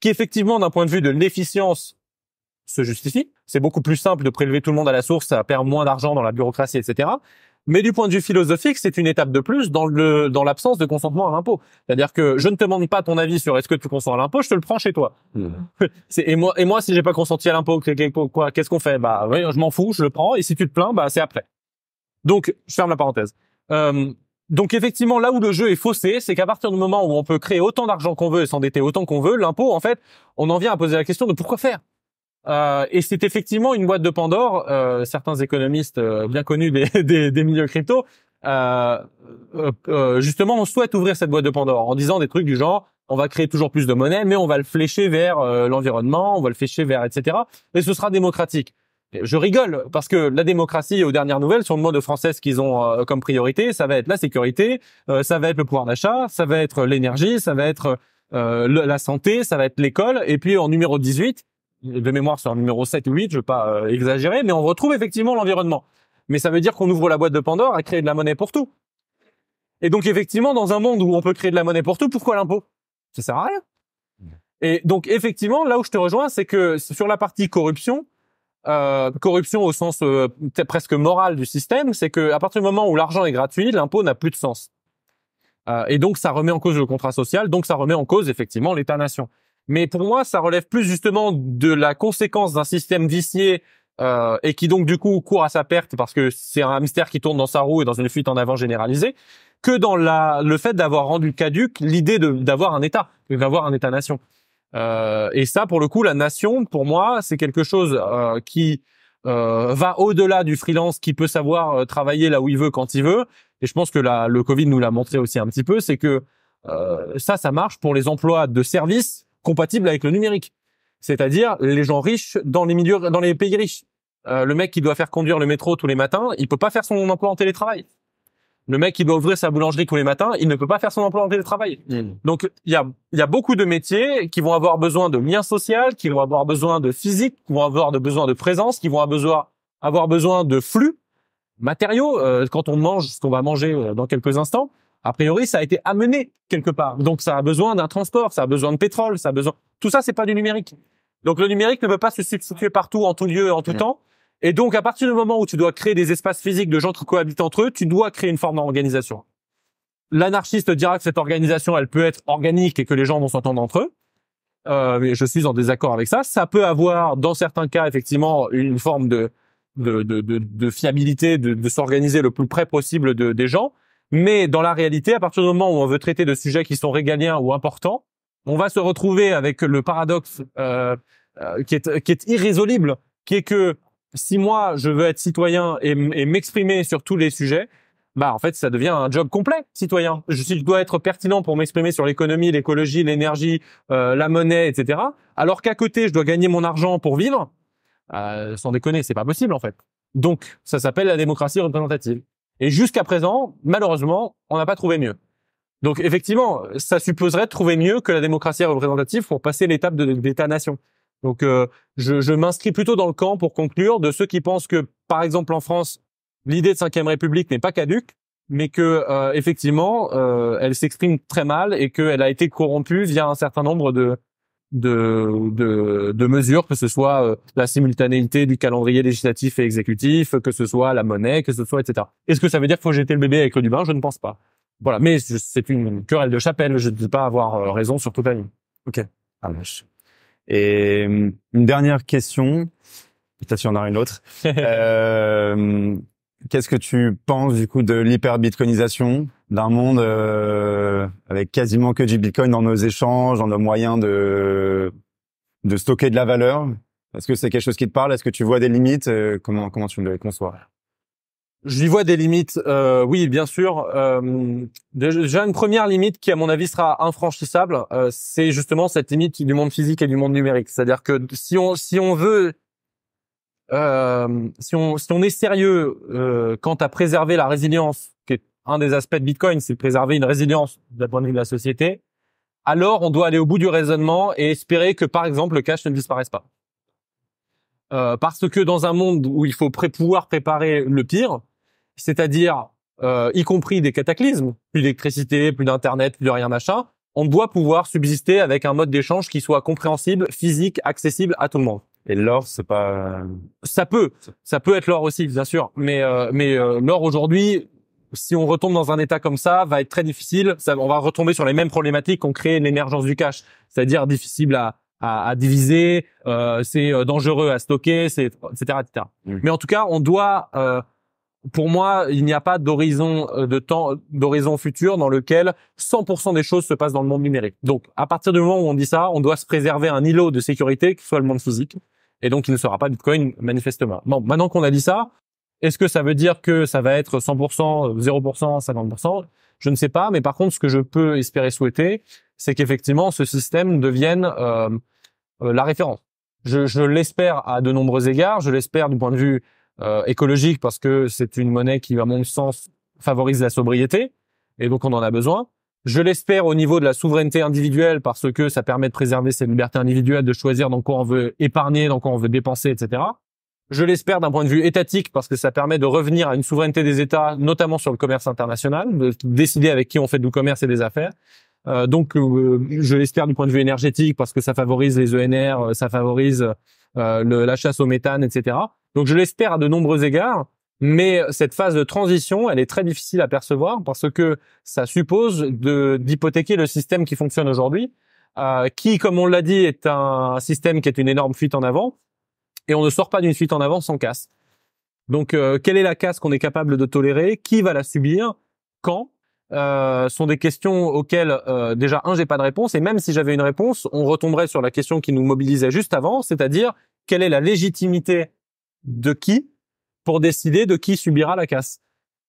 qui effectivement, d'un point de vue de l'efficience, se justifie. C'est beaucoup plus simple de prélever tout le monde à la source, ça perd moins d'argent dans la bureaucratie, etc. Mais du point de vue philosophique, c'est une étape de plus dans le dans l'absence de consentement à l'impôt. C'est-à-dire que je ne te demande pas ton avis sur est-ce que tu consens à l'impôt, je te le prends chez toi. Hmm. et moi et moi si j'ai pas consenti à l'impôt, quoi qu'est-ce qu'on fait Bah je m'en fous, je le prends et si tu te plains, bah c'est après. Donc je ferme la parenthèse. Euh, donc effectivement, là où le jeu est faussé, c'est qu'à partir du moment où on peut créer autant d'argent qu'on veut et s'endetter autant qu'on veut, l'impôt, en fait, on en vient à poser la question de pourquoi faire euh, et c'est effectivement une boîte de Pandore. Euh, certains économistes euh, bien connus des, milieux crypto, justement, on souhaite ouvrir cette boîte de Pandore en disant des trucs du genre on va créer toujours plus de monnaie, mais on va le flécher vers l'environnement, on va le flécher vers etc. Et ce sera démocratique. Je rigole parce que la démocratie, aux dernières nouvelles, sur le mode français, ce qu'ils ont comme priorité, ça va être la sécurité, ça va être le pouvoir d'achat, ça va être l'énergie, ça va être la santé, ça va être l'école, et puis en numéro 18, de mémoire sur le numéro 7 ou 8, je ne veux pas euh, exagérer, mais on retrouve effectivement l'environnement. Mais ça veut dire qu'on ouvre la boîte de Pandore à créer de la monnaie pour tout. Et donc effectivement, dans un monde où on peut créer de la monnaie pour tout, pourquoi l'impôt Ça sert à rien. Et donc effectivement, là où je te rejoins, c'est que sur la partie corruption, euh, corruption au sens euh, presque moral du système, c'est que à partir du moment où l'argent est gratuit, l'impôt n'a plus de sens. et donc ça remet en cause le contrat social, donc ça remet en cause effectivement l'État-nation. Mais pour moi, ça relève plus justement de la conséquence d'un système vicié euh, et qui donc du coup court à sa perte parce que c'est un hamster qui tourne dans sa roue et dans une fuite en avant généralisée, que dans la, le fait d'avoir rendu caduque l'idée d'avoir un État, d'avoir un État-nation. Euh, et ça, pour le coup, la nation, pour moi, c'est quelque chose euh, qui euh, va au-delà du freelance qui peut savoir euh, travailler là où il veut, quand il veut. Et je pense que la, le Covid nous l'a montré aussi un petit peu, c'est que euh, ça, ça marche pour les emplois de service compatible avec le numérique. C'est-à-dire les gens riches dans les milieux, dans les pays riches. Euh, le mec qui doit faire conduire le métro tous les matins, il peut pas faire son emploi en télétravail. Le mec qui doit ouvrir sa boulangerie tous les matins, il ne peut pas faire son emploi en télétravail. Mm. Donc il y a, y a beaucoup de métiers qui vont avoir besoin de liens social, qui vont avoir besoin de physique, qui vont avoir de besoin de présence, qui vont avoir besoin, avoir besoin de flux matériaux. Euh, quand on mange ce qu'on va manger euh, dans quelques instants, a priori, ça a été amené quelque part. Donc, ça a besoin d'un transport, ça a besoin de pétrole, ça a besoin. Tout ça, c'est pas du numérique. Donc, le numérique ne peut pas se substituer partout, en tout lieu, en tout mm. temps. Et donc, à partir du moment où tu dois créer des espaces physiques de gens qui cohabitent entre eux, tu dois créer une forme d'organisation. L'anarchiste dira que cette organisation, elle peut être organique et que les gens vont s'entendre entre eux. Euh, mais je suis en désaccord avec ça. Ça peut avoir, dans certains cas, effectivement, une forme de fiabilité, de, s'organiser le plus près possible des gens. Mais dans la réalité, à partir du moment où on veut traiter de sujets qui sont régaliens ou importants, on va se retrouver avec le paradoxe euh, euh, qui, est, qui irrésoluble, qui est que si moi je veux être citoyen et, m'exprimer sur tous les sujets, bah en fait ça devient un job complet citoyen. Je, dois être pertinent pour m'exprimer sur l'économie, l'écologie, l'énergie, euh, la monnaie, etc. Alors qu'à côté je dois gagner mon argent pour vivre, euh, sans déconner, c'est pas possible en fait. Donc ça s'appelle la démocratie représentative. Et jusqu'à présent, malheureusement, on n'a pas trouvé mieux. Donc effectivement, ça supposerait trouver mieux que la démocratie représentative pour passer l'étape de l'État-nation. Donc euh, je, je m'inscris plutôt dans le camp pour conclure de ceux qui pensent que, par exemple en France, l'idée de cinquième République n'est pas caduque, mais que euh, effectivement, euh, elle s'exprime très mal et qu'elle a été corrompue via un certain nombre de, de, de, de, mesures, que ce soit euh, la simultanéité du calendrier législatif et exécutif, que ce soit la monnaie, que ce soit, etc. Est-ce que ça veut dire qu'il faut jeter le bébé avec l'eau du bain Je ne pense pas. Voilà, mais c'est une querelle de chapelle, je ne peux pas avoir euh, raison sur toute la ligne. Ok. Ah, et hum, une dernière question, peut-être y en a une autre. euh, Qu'est-ce que tu penses du coup de l'hyperbitcoinisation d'un monde euh, avec quasiment que du bitcoin dans nos échanges, dans nos moyens de de stocker de la valeur Est-ce que c'est quelque chose qui te parle Est-ce que tu vois des limites euh, Comment comment tu me le conçois je lui vois des limites, euh, oui, bien sûr. Euh, déjà une première limite qui, à mon avis, sera infranchissable, euh, c'est justement cette limite du monde physique et du monde numérique. C'est-à-dire que si on si on veut euh, si, on, si on est sérieux euh, quant à préserver la résilience, qui est un des aspects de Bitcoin, c'est préserver une résilience de la bonne vie de la société, alors on doit aller au bout du raisonnement et espérer que, par exemple, le cash ne disparaisse pas. Euh, parce que dans un monde où il faut pré pouvoir préparer le pire, c'est-à-dire euh, y compris des cataclysmes, plus d'électricité, plus d'internet, plus de rien machin, on doit pouvoir subsister avec un mode d'échange qui soit compréhensible, physique, accessible à tout le monde. Et l'or, c'est pas. Ça peut, ça peut être l'or aussi, bien sûr. Mais euh, mais euh, l'or aujourd'hui, si on retombe dans un état comme ça, va être très difficile. Ça, on va retomber sur les mêmes problématiques qu'on crée l'émergence du cash, c'est-à-dire difficile à à, diviser, euh, c'est dangereux à stocker, c'est etc etc. Mais en tout cas, on doit pour moi, il n'y a pas d'horizon de temps, d'horizon futur dans lequel 100% des choses se passent dans le monde numérique. Donc, à partir du moment où on dit ça, on doit se préserver un îlot de sécurité, que soit le monde physique, et donc il ne sera pas Bitcoin manifestement. Bon, maintenant qu'on a dit ça, est-ce que ça veut dire que ça va être 100%, 0%, 50% Je ne sais pas, mais par contre, ce que je peux espérer souhaiter, c'est qu'effectivement, ce système devienne euh, la référence. Je, je l'espère à de nombreux égards. Je l'espère du point de vue euh, écologique parce que c'est une monnaie qui, à mon sens, favorise la sobriété et donc on en a besoin. Je l'espère au niveau de la souveraineté individuelle parce que ça permet de préserver cette liberté individuelle, de choisir dans quoi on veut épargner, dans quoi on veut dépenser, etc. Je l'espère d'un point de vue étatique parce que ça permet de revenir à une souveraineté des États, notamment sur le commerce international, de décider avec qui on fait du commerce et des affaires. Euh, donc, euh, je l'espère du point de vue énergétique parce que ça favorise les ENR, euh, ça favorise la chasse au méthane, etc. Donc, je l'espère à de nombreux égards. Mais euh, cette phase de transition, elle est très difficile à percevoir parce que ça suppose de d'hypothéquer le système qui fonctionne aujourd'hui, euh, qui, comme on l'a dit, est un système qui est une énorme fuite en avant, et on ne sort pas d'une fuite en avant sans casse. Donc, euh, quelle est la casse qu'on est capable de tolérer Qui va la subir Quand euh, sont des questions auxquelles euh, déjà un j'ai pas de réponse et même si j'avais une réponse on retomberait sur la question qui nous mobilisait juste avant c'est-à-dire quelle est la légitimité de qui pour décider de qui subira la casse.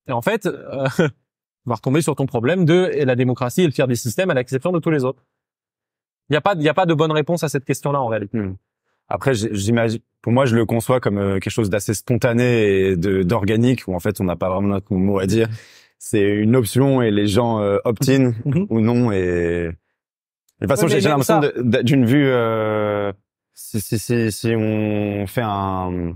Et en fait, euh, on va retomber sur ton problème de la démocratie et le fier des systèmes à l'exception de tous les autres. Il n'y a pas, il y a pas de bonne réponse à cette question-là en réalité. Hmm. Après, j'imagine, pour moi, je le conçois comme euh, quelque chose d'assez spontané et d'organique où en fait, on n'a pas vraiment notre mot à dire. C'est une option et les gens euh, opt-in mhm. ou non et. De toute façon, j'ai l'impression d'une vue. Euh, si on fait un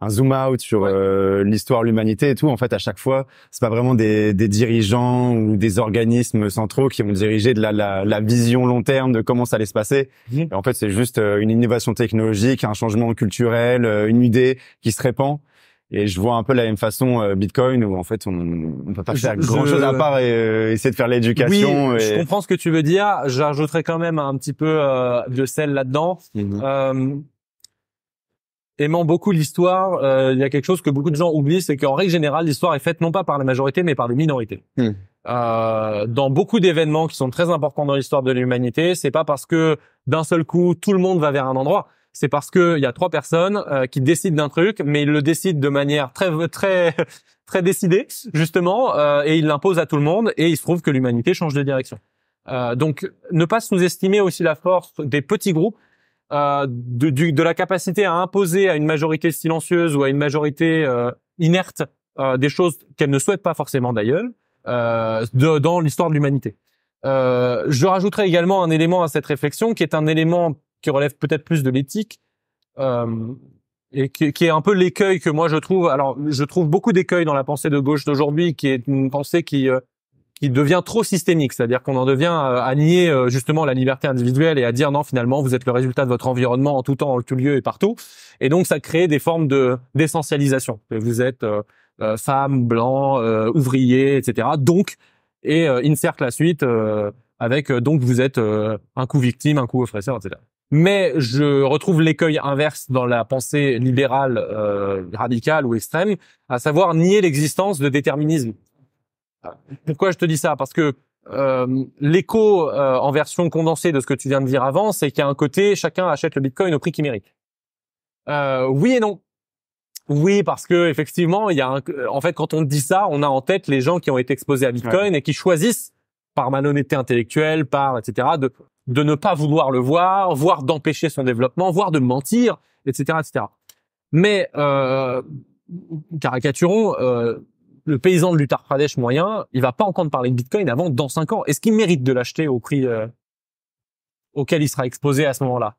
un zoom out sur euh, l'histoire de l'humanité et tout. En fait, à chaque fois, c'est pas vraiment des, des, dirigeants ou des organismes centraux qui vont diriger de la, la, la vision long terme de comment ça allait se passer. Mhm. En fait, c'est juste euh, une innovation technologique, un changement culturel, euh, une idée qui se répand. Et je vois un peu la même façon Bitcoin où en fait on ne peut pas faire grand chose à part et essayer de faire l'éducation. Oui, Je comprends ce que tu veux dire. J'ajouterais quand même un petit peu de sel là-dedans. Mhm aimant beaucoup l'histoire, euh, il y a quelque chose que beaucoup de gens oublient, c'est qu'en règle générale, l'histoire est faite non pas par la majorité, mais par les minorités. Hmm. Euh, dans beaucoup d'événements qui sont très importants dans l'histoire de l'humanité, c'est pas parce que d'un seul coup tout le monde va vers un endroit. C'est parce que il y a trois personnes euh, qui décident d'un truc, mais ils le décident de manière très très très décidée justement, euh, et ils l'imposent à tout le monde. Et il se trouve que l'humanité change de direction. donc, ne pas sous-estimer aussi la force des petits groupes euh, de, la capacité à imposer à une majorité silencieuse ou à une majorité euh, inerte euh, des choses qu'elle ne souhaite pas forcément d'ailleurs dans l'histoire de l'humanité. je rajouterai également un élément à cette réflexion qui est un élément qui relève peut-être plus de l'éthique et qui, qui, est un peu l'écueil que moi je trouve. Alors je trouve beaucoup d'écueils dans la pensée de gauche d'aujourd'hui, qui est une pensée qui qui devient trop systémique, c'est-à-dire qu'on en devient euh, à nier euh, justement la liberté individuelle et à dire non finalement vous êtes le résultat de votre environnement en tout temps, en tout lieu et partout. Et donc ça crée des formes de d'essentialisation. Vous êtes euh, femme, blanc, euh, ouvrier, etc. Donc et euh, insert la suite avec donc vous êtes un coup victime, un coup offresseur, etc. Mais je retrouve l'écueil inverse dans la pensée libérale radicale ou extrême, à savoir nier l'existence de déterminisme. Pourquoi je te dis ça Parce que euh, l'écho euh, en version condensée de ce que tu viens de dire avant, c'est qu'il y a un côté, chacun achète le Bitcoin au prix qu'il mérite. Euh, oui et non. Oui, parce que effectivement, il y a un, en fait quand on dit ça, on a en tête les gens qui ont été exposés à Bitcoin et qui choisissent par malhonnêteté intellectuelle, par etc. de de ne pas vouloir le voir, voire d'empêcher son développement, voire de mentir, etc. etc. Mais euh, caricaturons euh, le paysan de l'Uttar Pradesh moyen, il va pas encore parler de Bitcoin avant dans 5 ans. Est-ce qu'il mérite de l'acheter au prix euh, auquel il sera exposé à ce moment-là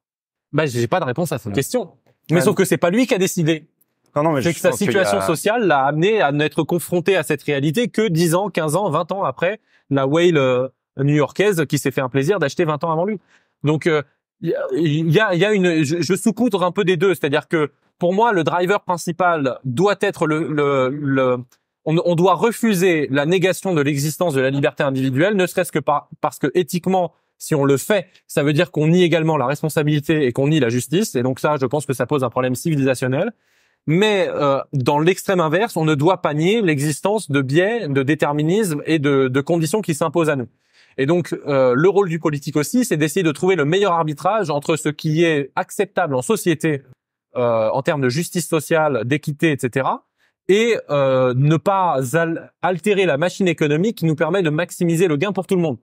Bah, j'ai pas de réponse à cette question. Mais sauf que c'est pas lui qui a décidé. Non, non, mais c'est que sa situation sociale l'a amené à n'être confronté à cette réalité que 10 ans, 15 ans, 20 ans après la whale euh, new-yorkaise qui s'est fait un plaisir d'acheter 20 ans avant lui. Donc il euh, y, a, y a une, je, je sous coutre un peu des deux, c'est-à-dire que pour moi le driver principal doit être le, le, le on, doit refuser la négation de l'existence de la liberté individuelle, ne serait-ce que parce que éthiquement, si on le fait, ça veut dire qu'on nie également la responsabilité et qu'on nie la justice. Et donc ça, je pense que ça pose un problème civilisationnel. Mais euh, dans l'extrême inverse, on ne doit pas nier l'existence de biais, de déterminisme et de, conditions qui s'imposent à nous. Et donc euh, le rôle du politique aussi, c'est d'essayer de trouver le meilleur arbitrage entre ce qui est acceptable en société euh, en termes de justice sociale, d'équité, etc., et euh, ne pas altérer la machine économique qui nous permet de maximiser le gain pour tout le monde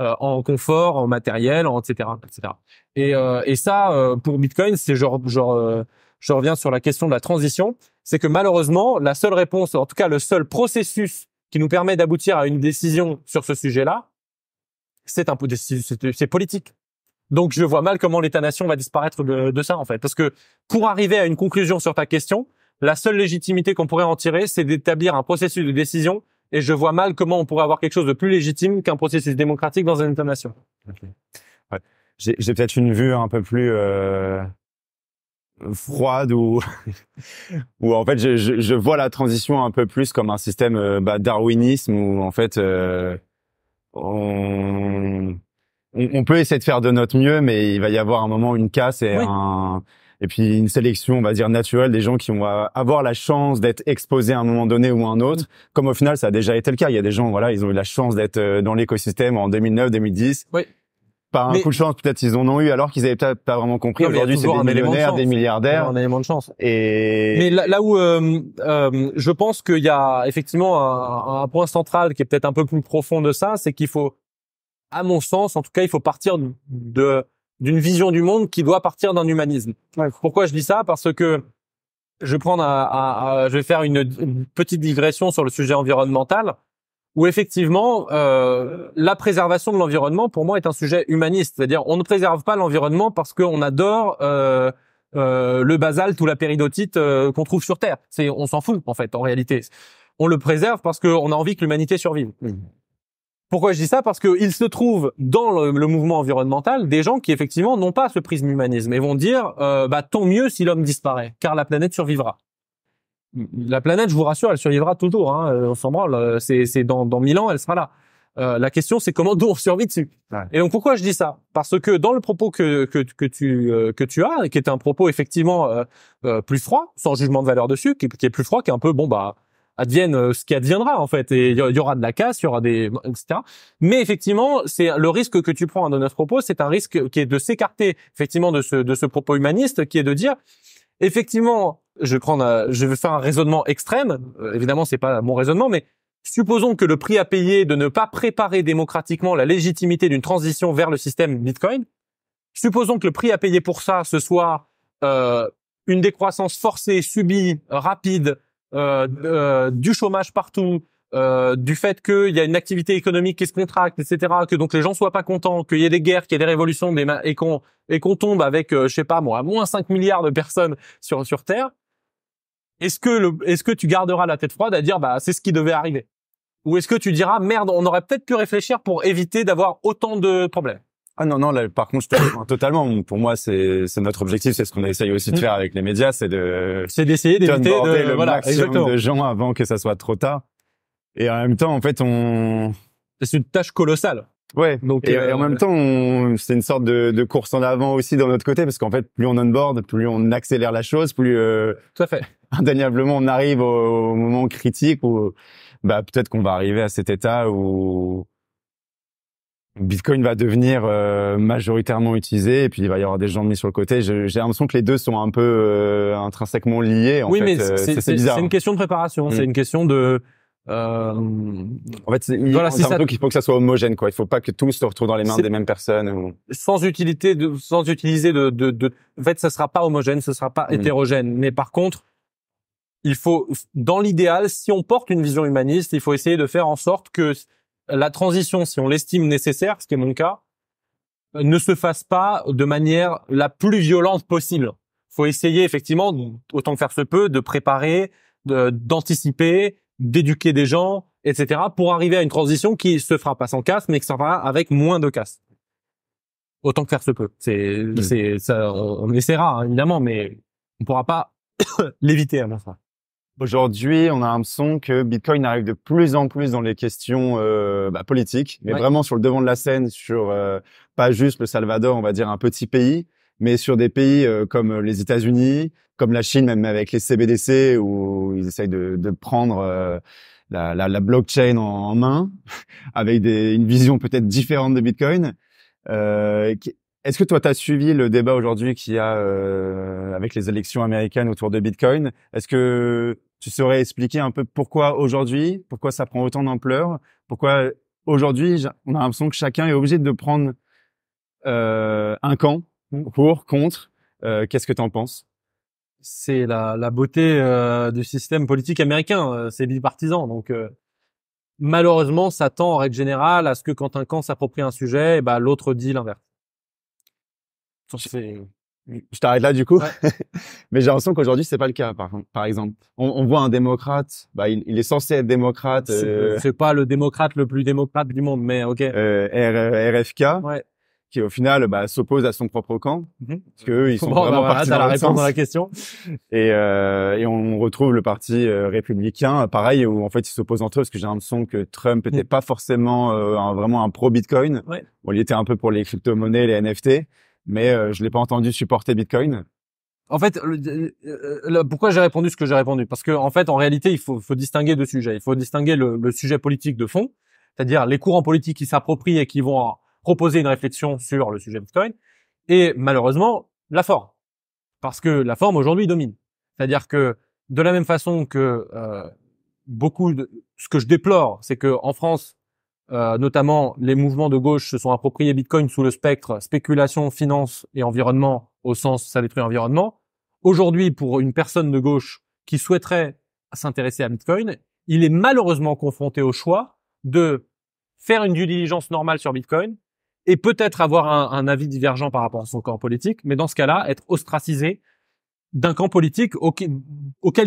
euh, en confort, en matériel, en etc. etc. Et, euh, et ça, euh, pour Bitcoin, c'est genre, genre je reviens sur la question de la transition, c'est que malheureusement, la seule réponse, en tout cas le seul processus qui nous permet d'aboutir à une décision sur ce sujet-là, c'est un c'est politique. Donc je vois mal comment l'État-nation va disparaître de, de, ça en fait, parce que pour arriver à une conclusion sur ta question, la seule légitimité qu'on pourrait en tirer, c'est d'établir un processus de décision. Et je vois mal comment on pourrait avoir quelque chose de plus légitime qu'un processus démocratique dans une nation J'ai peut-être une vue un peu plus euh, froide ou ou en fait je, je, je, vois la transition un peu plus comme un système euh, bah, darwinisme où en fait euh, on on, peut essayer de faire de notre mieux, mais il va y avoir un moment une casse et un, et puis une sélection, on va dire naturelle, des gens qui vont avoir la chance d'être exposés à un moment donné ou à un autre. Mm. Comme au final, ça a déjà été le cas. Il y a des gens, voilà, ils ont eu la chance d'être euh, dans l'écosystème en 2009, 2010. Oui. Par un coup de chance, peut-être ils en ont eu, alors qu'ils avaient peut-être pas vraiment compris. Aujourd'hui, c'est des millionnaires, des milliardaires. Un élément de chance. Et mais là, où euh, euh, je pense qu'il y a effectivement un point central qui est peut-être un peu plus profond de ça, c'est qu'il faut, à mon sens, en tout cas, il faut partir de d'une vision du monde qui doit partir d'un humanisme. Pourquoi je dis ça Parce que je vais je vais faire une, petite digression sur le sujet environnemental, où effectivement, euh, la préservation de l'environnement pour moi est un sujet humaniste, c'est-à-dire on ne préserve pas l'environnement parce qu'on adore euh, euh, le basalte ou la péridotite qu'on trouve sur Terre. C'est, on s'en fout en fait, en réalité. On le préserve parce qu'on a envie que l'humanité survive. Mmh. Pourquoi je dis ça Parce qu'il se trouve dans le, mouvement environnemental des gens qui effectivement n'ont pas ce prisme humanisme et vont dire euh, bah, tant mieux si l'homme disparaît, car la planète survivra. La planète, je vous rassure, elle survivra toujours. Hein, euh, on s'en branle. Euh, c'est dans, dans mille ans, elle sera là. la question, c'est comment d'où on survit dessus. Et donc pourquoi je dis ça Parce que dans le propos que que, tu que tu as, qui est un propos effectivement plus froid, sans jugement de valeur dessus, qui, qui, est plus froid, qui est un peu bon bah advienne euh, ce qui adviendra en fait et il y aura de la casse il y aura des etc mais effectivement c'est le risque que tu prends dans notre propos c'est un risque qui est de s'écarter effectivement de ce de ce propos humaniste qui est de dire effectivement je vais je vais faire un raisonnement extrême euh, évidemment c'est pas mon raisonnement mais Supposons que le prix à payer de ne pas préparer démocratiquement la légitimité d'une transition vers le système Bitcoin, supposons que le prix à payer pour ça, ce soit euh, une décroissance forcée, subie, rapide, euh, euh, du chômage partout, euh, du fait qu'il y a une activité économique qui se contracte, etc., que donc les gens soient pas contents, qu'il y ait des guerres, qu'il y ait des révolutions, et qu'on et qu'on tombe avec, je sais pas moi, à moins 5 milliards de personnes sur sur Terre, est-ce que le est-ce que tu garderas la tête froide à dire bah c'est ce qui devait arriver, ou est-ce que tu diras merde, on aurait peut-être pu réfléchir pour éviter d'avoir autant de problèmes ah non, non, là, par contre, je te totalement. Pour moi, c'est notre objectif, c'est ce qu'on essaye aussi de mm. faire avec les médias, c'est de... C'est d'essayer d'éviter de... voilà, de gens avant que ça soit trop tard. Et en même temps, en fait, on... C'est une tâche colossale. Ouais. Donc, et, en euh, même temps, c'est une sorte de, de, course en avant aussi dans notre côté, parce qu'en fait, plus on onboard, plus on accélère la chose, plus... Euh, Tout à fait. Indéniablement, on arrive au, au moment critique où bah, peut-être qu'on va arriver à cet état où Bitcoin va devenir euh, majoritairement utilisé et puis il va y avoir des gens mis sur le côté. J'ai l'impression que les deux sont un peu euh, intrinsèquement liés. En oui, mais euh, c'est bizarre. C'est une question de préparation. C'est mm. une question de. En fait, il, faut que ça soit homogène. Quoi. Il faut pas que tout se retrouve dans les mains des mêmes personnes. Sans utilité, sans utiliser de, En fait, ça sera pas homogène, ce ne sera pas mm. hétérogène. Mais par contre, il faut, dans l'idéal, si on porte une vision humaniste, il faut essayer de faire en sorte que la transition, si on l'estime nécessaire, ce qui est mon cas, ne se fasse pas de manière la plus violente possible. Faut essayer effectivement, autant que faire se peut, de préparer, d'anticiper, d'éduquer des gens, etc., pour arriver à une transition qui se fera pas sans casse, mais qui se fera avec moins de casse. Autant que faire se peut. C'est, mmh. ça, on, essaiera hein, évidemment, mais on pourra pas l'éviter à ma sens. Aujourd'hui, on a un son que Bitcoin arrive de plus en plus dans les questions euh, bah, politiques, mais vraiment sur le devant de la scène, sur euh, pas juste le Salvador, on va dire un petit pays, mais sur des pays euh, comme les États-Unis, comme la Chine, même avec les CBDC, où ils essayent de, de prendre euh, la, la, la, blockchain en, main, avec des, une vision peut-être différente de Bitcoin. Est-ce que toi, tu as suivi le débat aujourd'hui qu'il y a avec les élections américaines autour de Bitcoin Est-ce que tu saurais expliquer un peu pourquoi aujourd'hui, pourquoi ça prend autant d'ampleur, pourquoi aujourd'hui on a l'impression que chacun est obligé de prendre euh, un camp mmh. pour, contre. Euh, qu'est-ce que tu en penses C'est la, la, beauté euh, du système politique américain, euh, c'est bipartisan. Donc euh, malheureusement, ça tend en règle générale à ce que quand un camp s'approprie un sujet, eh ben, l'autre dit l'inverse. C'est je t'arrête là du coup, mais j'ai l'impression qu'aujourd'hui c'est pas le cas. Par, exemple, on, on, voit un démocrate, bah, il, est censé être démocrate. Euh, c'est pas le démocrate le plus démocrate du monde, mais ok. Euh, RFK, euh, qui au final bah, s'oppose à son propre camp, mhm. parce qu'eux ils sont vraiment bah, partis dans la réponse à la question. Et, euh, et on retrouve le parti euh, républicain, pareil où en fait ils s'opposent entre eux, parce que j'ai l'impression que Trump n'était mm. pas forcément vraiment un pro Bitcoin. Ouais. Bon, il était un peu pour les crypto-monnaies, les NFT mais euh, je l'ai pas entendu supporter Bitcoin. En fait, euh, euh, pourquoi j'ai répondu ce que j'ai répondu Parce que en fait, en réalité, il faut, faut distinguer deux sujets. Il faut distinguer le, le sujet politique de fond, c'est-à-dire les courants politiques qui s'approprient et qui vont proposer une réflexion sur le sujet Bitcoin, et malheureusement la forme, parce que la forme aujourd'hui domine. C'est-à-dire que de la même façon que beaucoup ce que je déplore, c'est que en France, euh, notamment les mouvements de gauche se sont appropriés Bitcoin sous le spectre spéculation, finance et environnement au sens ça détruit l'environnement Aujourd'hui, pour une personne de gauche qui souhaiterait s'intéresser à Bitcoin, il est malheureusement confronté au choix de faire une due diligence normale sur Bitcoin et peut-être avoir un, avis divergent par rapport à son camp politique, mais dans ce cas-là, être ostracisé d'un camp politique auquel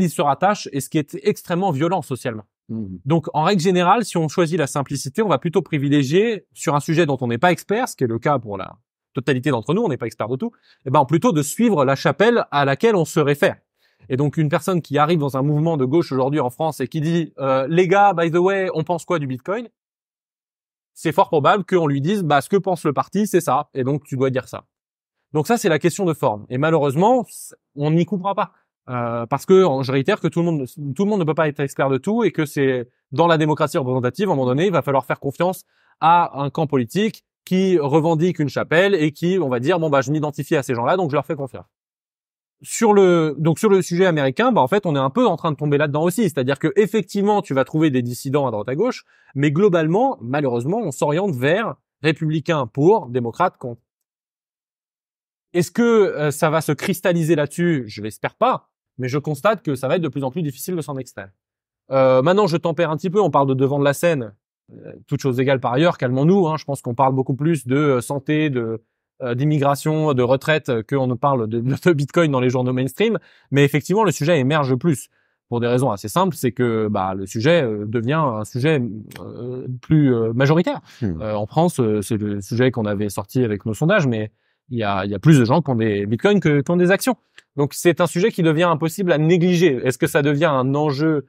il se rattache et ce qui est extrêmement violent socialement. Mmh. Donc, en règle générale, si on choisit la simplicité, on va plutôt privilégier sur un sujet dont on n'est pas expert, ce qui est le cas pour la totalité d'entre nous, on n'est pas expert de tout, et eh ben, plutôt de suivre la chapelle à laquelle on se réfère. Et donc, une personne qui arrive dans un mouvement de gauche aujourd'hui en France et qui dit euh, les gars, by the way, on pense quoi du Bitcoin C'est fort probable qu'on lui dise bah ce que pense le parti, c'est ça, et donc tu dois dire ça. Donc ça, c'est la question de forme. Et malheureusement, on n'y coupera pas. Euh, parce que je réitère que tout le monde tout le monde ne peut pas être expert de tout et que c'est dans la démocratie représentative à un moment donné il va falloir faire confiance à un camp politique qui revendique une chapelle et qui on va dire bon bah je m'identifie à ces gens-là donc je leur fais confiance. Sur le donc sur le sujet américain bah en fait on est un peu en train de tomber là-dedans aussi c'est-à-dire que effectivement tu vas trouver des dissidents à droite à gauche mais globalement malheureusement on s'oriente vers républicain pour démocrate contre. Est-ce que euh, ça va se cristalliser là-dessus Je l'espère pas mais je constate que ça va être de plus en plus difficile de s'en extraire. Euh, maintenant, je tempère un petit peu, on parle de devant de la scène, euh, toutes choses égales par ailleurs, calmons-nous, hein. je pense qu'on parle beaucoup plus de euh, santé, de d'immigration, de retraite, qu'on ne parle de, notre Bitcoin dans les journaux mainstream, mais effectivement, le sujet émerge plus, pour des raisons assez simples, c'est que bah, le sujet devient un sujet plus majoritaire. Hmm. en France, c'est le sujet qu'on avait sorti avec nos sondages, mais il y a, plus de gens qui ont des bitcoins que qui ont des actions. Donc c'est un sujet qui devient impossible à négliger. Est-ce que ça devient un enjeu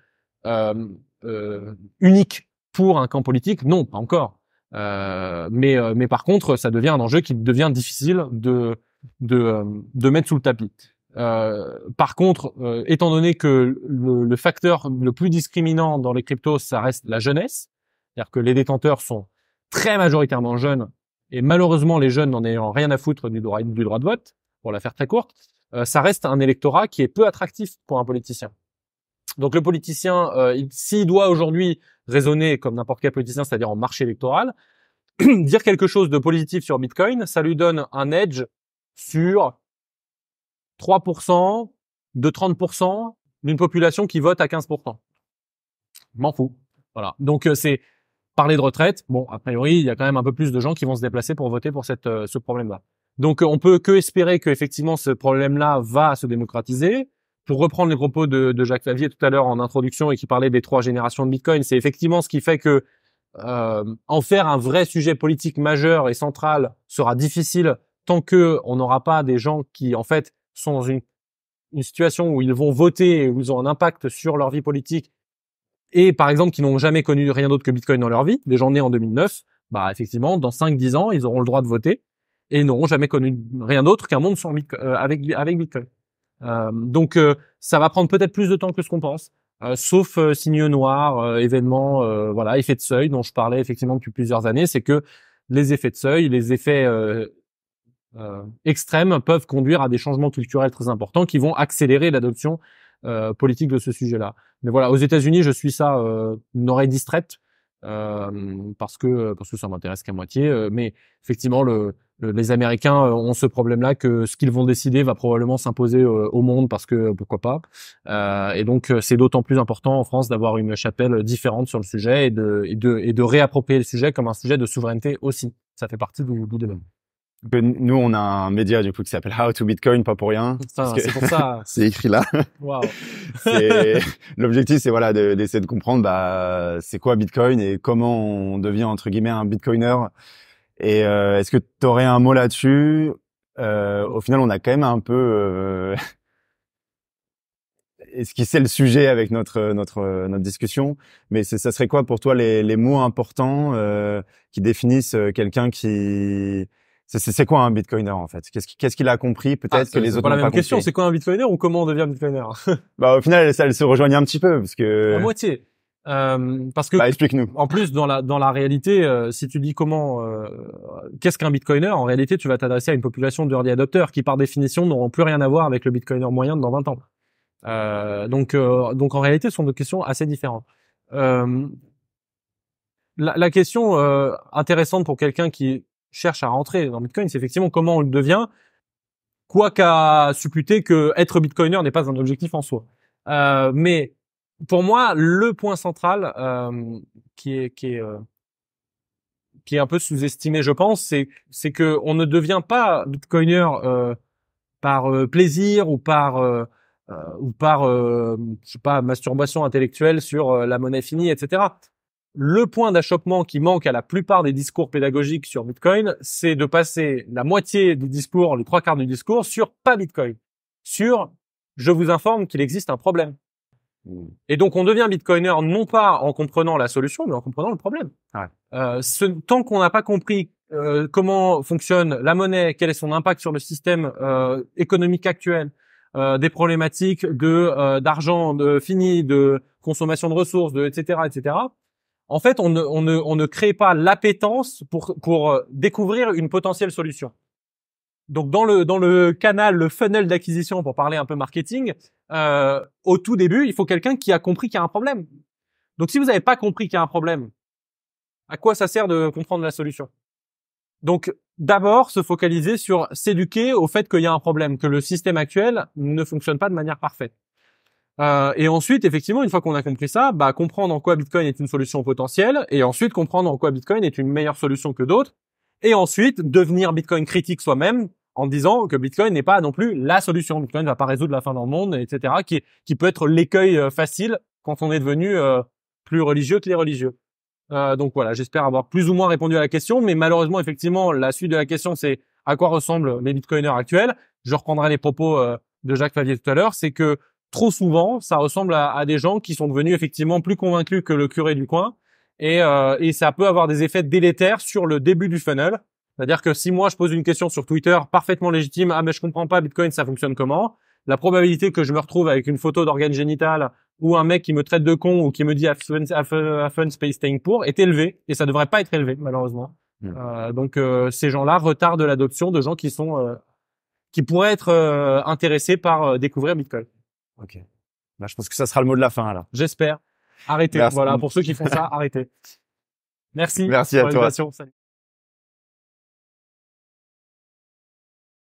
euh, euh, unique pour un camp politique Non, pas encore. Euh, mais, mais par contre, ça devient un enjeu qui devient difficile de, de, mettre sous le tapis. par contre, étant donné que le, le, facteur le plus discriminant dans les cryptos, ça reste la jeunesse, c'est-à-dire que les détenteurs sont très majoritairement jeunes et malheureusement les jeunes n'en ayant rien à foutre du droit, du droit de vote, pour la faire très courte, euh, ça reste un électorat qui est peu attractif pour un politicien. Donc le politicien, euh, s'il doit aujourd'hui raisonner comme n'importe quel politicien, c'est-à-dire en marché électoral, dire quelque chose de positif sur Bitcoin, ça lui donne un edge sur 3%, de 30% d'une population qui vote à 15%. m'en fous. Voilà. Donc euh, c'est parler de retraite, bon, a priori, il y a quand même un peu plus de gens qui vont se déplacer pour voter pour euh, ce problème-là. Donc, on peut que espérer que effectivement ce problème-là va se démocratiser. Pour reprendre les propos de, Jacques Flavier tout à l'heure en introduction et qui parlait des trois générations de Bitcoin, c'est effectivement ce qui fait que euh, en faire un vrai sujet politique majeur et central sera difficile tant que on n'aura pas des gens qui en fait sont dans une, une situation où ils vont voter et où ils ont un impact sur leur vie politique et par exemple qui n'ont jamais connu rien d'autre que Bitcoin dans leur vie, des gens nés en 2009, bah effectivement, dans 5-10 ans, ils auront le droit de voter et n'auront jamais connu rien d'autre qu'un monde sans Bitcoin, euh, avec, avec Bitcoin. Euh, donc euh, ça va prendre peut-être plus de temps que ce qu'on pense, sauf signaux noirs, événements, voilà, effets de seuil dont je parlais effectivement depuis plusieurs années, c'est que les effets de seuil, les effets extrêmes peuvent conduire à des changements culturels très importants qui vont accélérer l'adoption euh, politique de ce sujet-là. Mais voilà, aux États-Unis, je suis ça euh, une oreille distraite euh, parce que parce que ça m'intéresse qu'à moitié. mais effectivement, les Américains ont ce problème-là que ce qu'ils vont décider va probablement s'imposer au monde parce que pourquoi pas. et donc, c'est d'autant plus important en France d'avoir une chapelle différente sur le sujet et de et de réapproprier le sujet comme un sujet de souveraineté aussi. Ça fait partie du, du débat nous, on a un média du coup qui s'appelle How to Bitcoin, pas pour rien. C'est pour ça. c'est écrit là. Wow. L'objectif, c'est voilà d'essayer de, comprendre bah, c'est quoi Bitcoin et comment on devient entre guillemets un Bitcoiner. Et euh, est-ce que tu aurais un mot là-dessus euh, Au final, on a quand même un peu euh, qui c'est le sujet avec notre notre notre discussion. Mais ça serait quoi pour toi les, mots importants qui définissent quelqu'un qui c'est quoi un bitcoiner en fait Qu'est-ce qu'il a compris peut-être ah, que les autres pas la même question. C'est quoi un bitcoiner ou comment on devient bitcoiner Bah au final, ça, elles se rejoignent un petit peu parce que à moitié. Euh, parce que bah, explique-nous. En plus, dans la dans la réalité, euh, si tu dis comment, euh, qu'est-ce qu'un bitcoiner En réalité, tu vas t'adresser à une population d'early adopteurs qui, par définition, n'auront plus rien à voir avec le bitcoiner moyen dans 20 ans. Euh, donc donc en réalité, ce sont deux questions assez différentes. La, la, question intéressante pour quelqu'un qui cherche à rentrer dans Bitcoin, c'est effectivement comment on le devient, quoi qu'à supputer que être Bitcoiner n'est pas un objectif en soi. Euh, mais pour moi, le point central euh, qui est qui est euh, qui est un peu sous-estimé, je pense, c'est c'est que on ne devient pas Bitcoiner euh, par euh, plaisir ou par ou par je sais pas masturbation intellectuelle sur la monnaie finie, etc le point d'achoppement qui manque à la plupart des discours pédagogiques sur Bitcoin, c'est de passer la moitié du discours, les trois quarts du discours, sur pas Bitcoin, sur je vous informe qu'il existe un problème. Hmm. Et donc on devient bitcoiner non pas en comprenant la solution, mais en comprenant le problème. Euh, tant qu'on n'a pas compris euh, comment fonctionne la monnaie, quel est son impact sur le système euh, économique actuel, des problématiques de d'argent de fini, de consommation de ressources, de etc. etc en fait, on ne, crée pas l'appétence pour, pour euh, découvrir une potentielle solution. Donc dans le, dans le canal, le funnel d'acquisition, pour parler un peu marketing, euh, au tout début, il faut quelqu'un qui a compris qu'il y a un problème. Donc si vous n'avez pas compris qu'il y a un problème, à quoi ça sert de comprendre la solution Donc d'abord, se focaliser sur s'éduquer au fait qu'il y a un problème, que le système actuel ne fonctionne pas de manière parfaite. Euh, et ensuite, effectivement, une fois qu'on a compris ça, bah, comprendre en quoi Bitcoin est une solution potentielle, et ensuite comprendre en quoi Bitcoin est une meilleure solution que d'autres, et ensuite devenir Bitcoin critique soi-même en disant que Bitcoin n'est pas non plus la solution. Bitcoin ne va pas résoudre la fin dans le monde, etc., qui, peut être l'écueil euh, facile quand on est devenu euh, plus religieux que les religieux. Euh, donc voilà, j'espère avoir plus ou moins répondu à la question, mais malheureusement, effectivement, la suite de la question, c'est à quoi ressemblent les Bitcoiners actuels. Je reprendrai les propos de Jacques Favier tout à l'heure, c'est que trop souvent, ça ressemble à, des gens qui sont devenus effectivement plus convaincus que le curé du coin, euh, et, ça peut avoir des effets délétères sur le début du funnel. C'est-à-dire que si moi je pose une question sur Twitter parfaitement légitime, ah mais je comprends pas Bitcoin, ça fonctionne comment La probabilité que je me retrouve avec une photo d'organe génital ou un mec qui me traite de con ou qui me dit a fun, space staying poor est élevée et ça devrait pas être élevé malheureusement. Hmm. Euh, donc euh, ces gens-là retardent l'adoption de gens qui sont qui pourraient être intéressés par découvrir Bitcoin. Ok. Bah, je pense que ça sera le mot de la fin, alors. J'espère. Arrêtez. Voilà, pour ceux qui font ça, arrêtez. Merci. Merci à toi.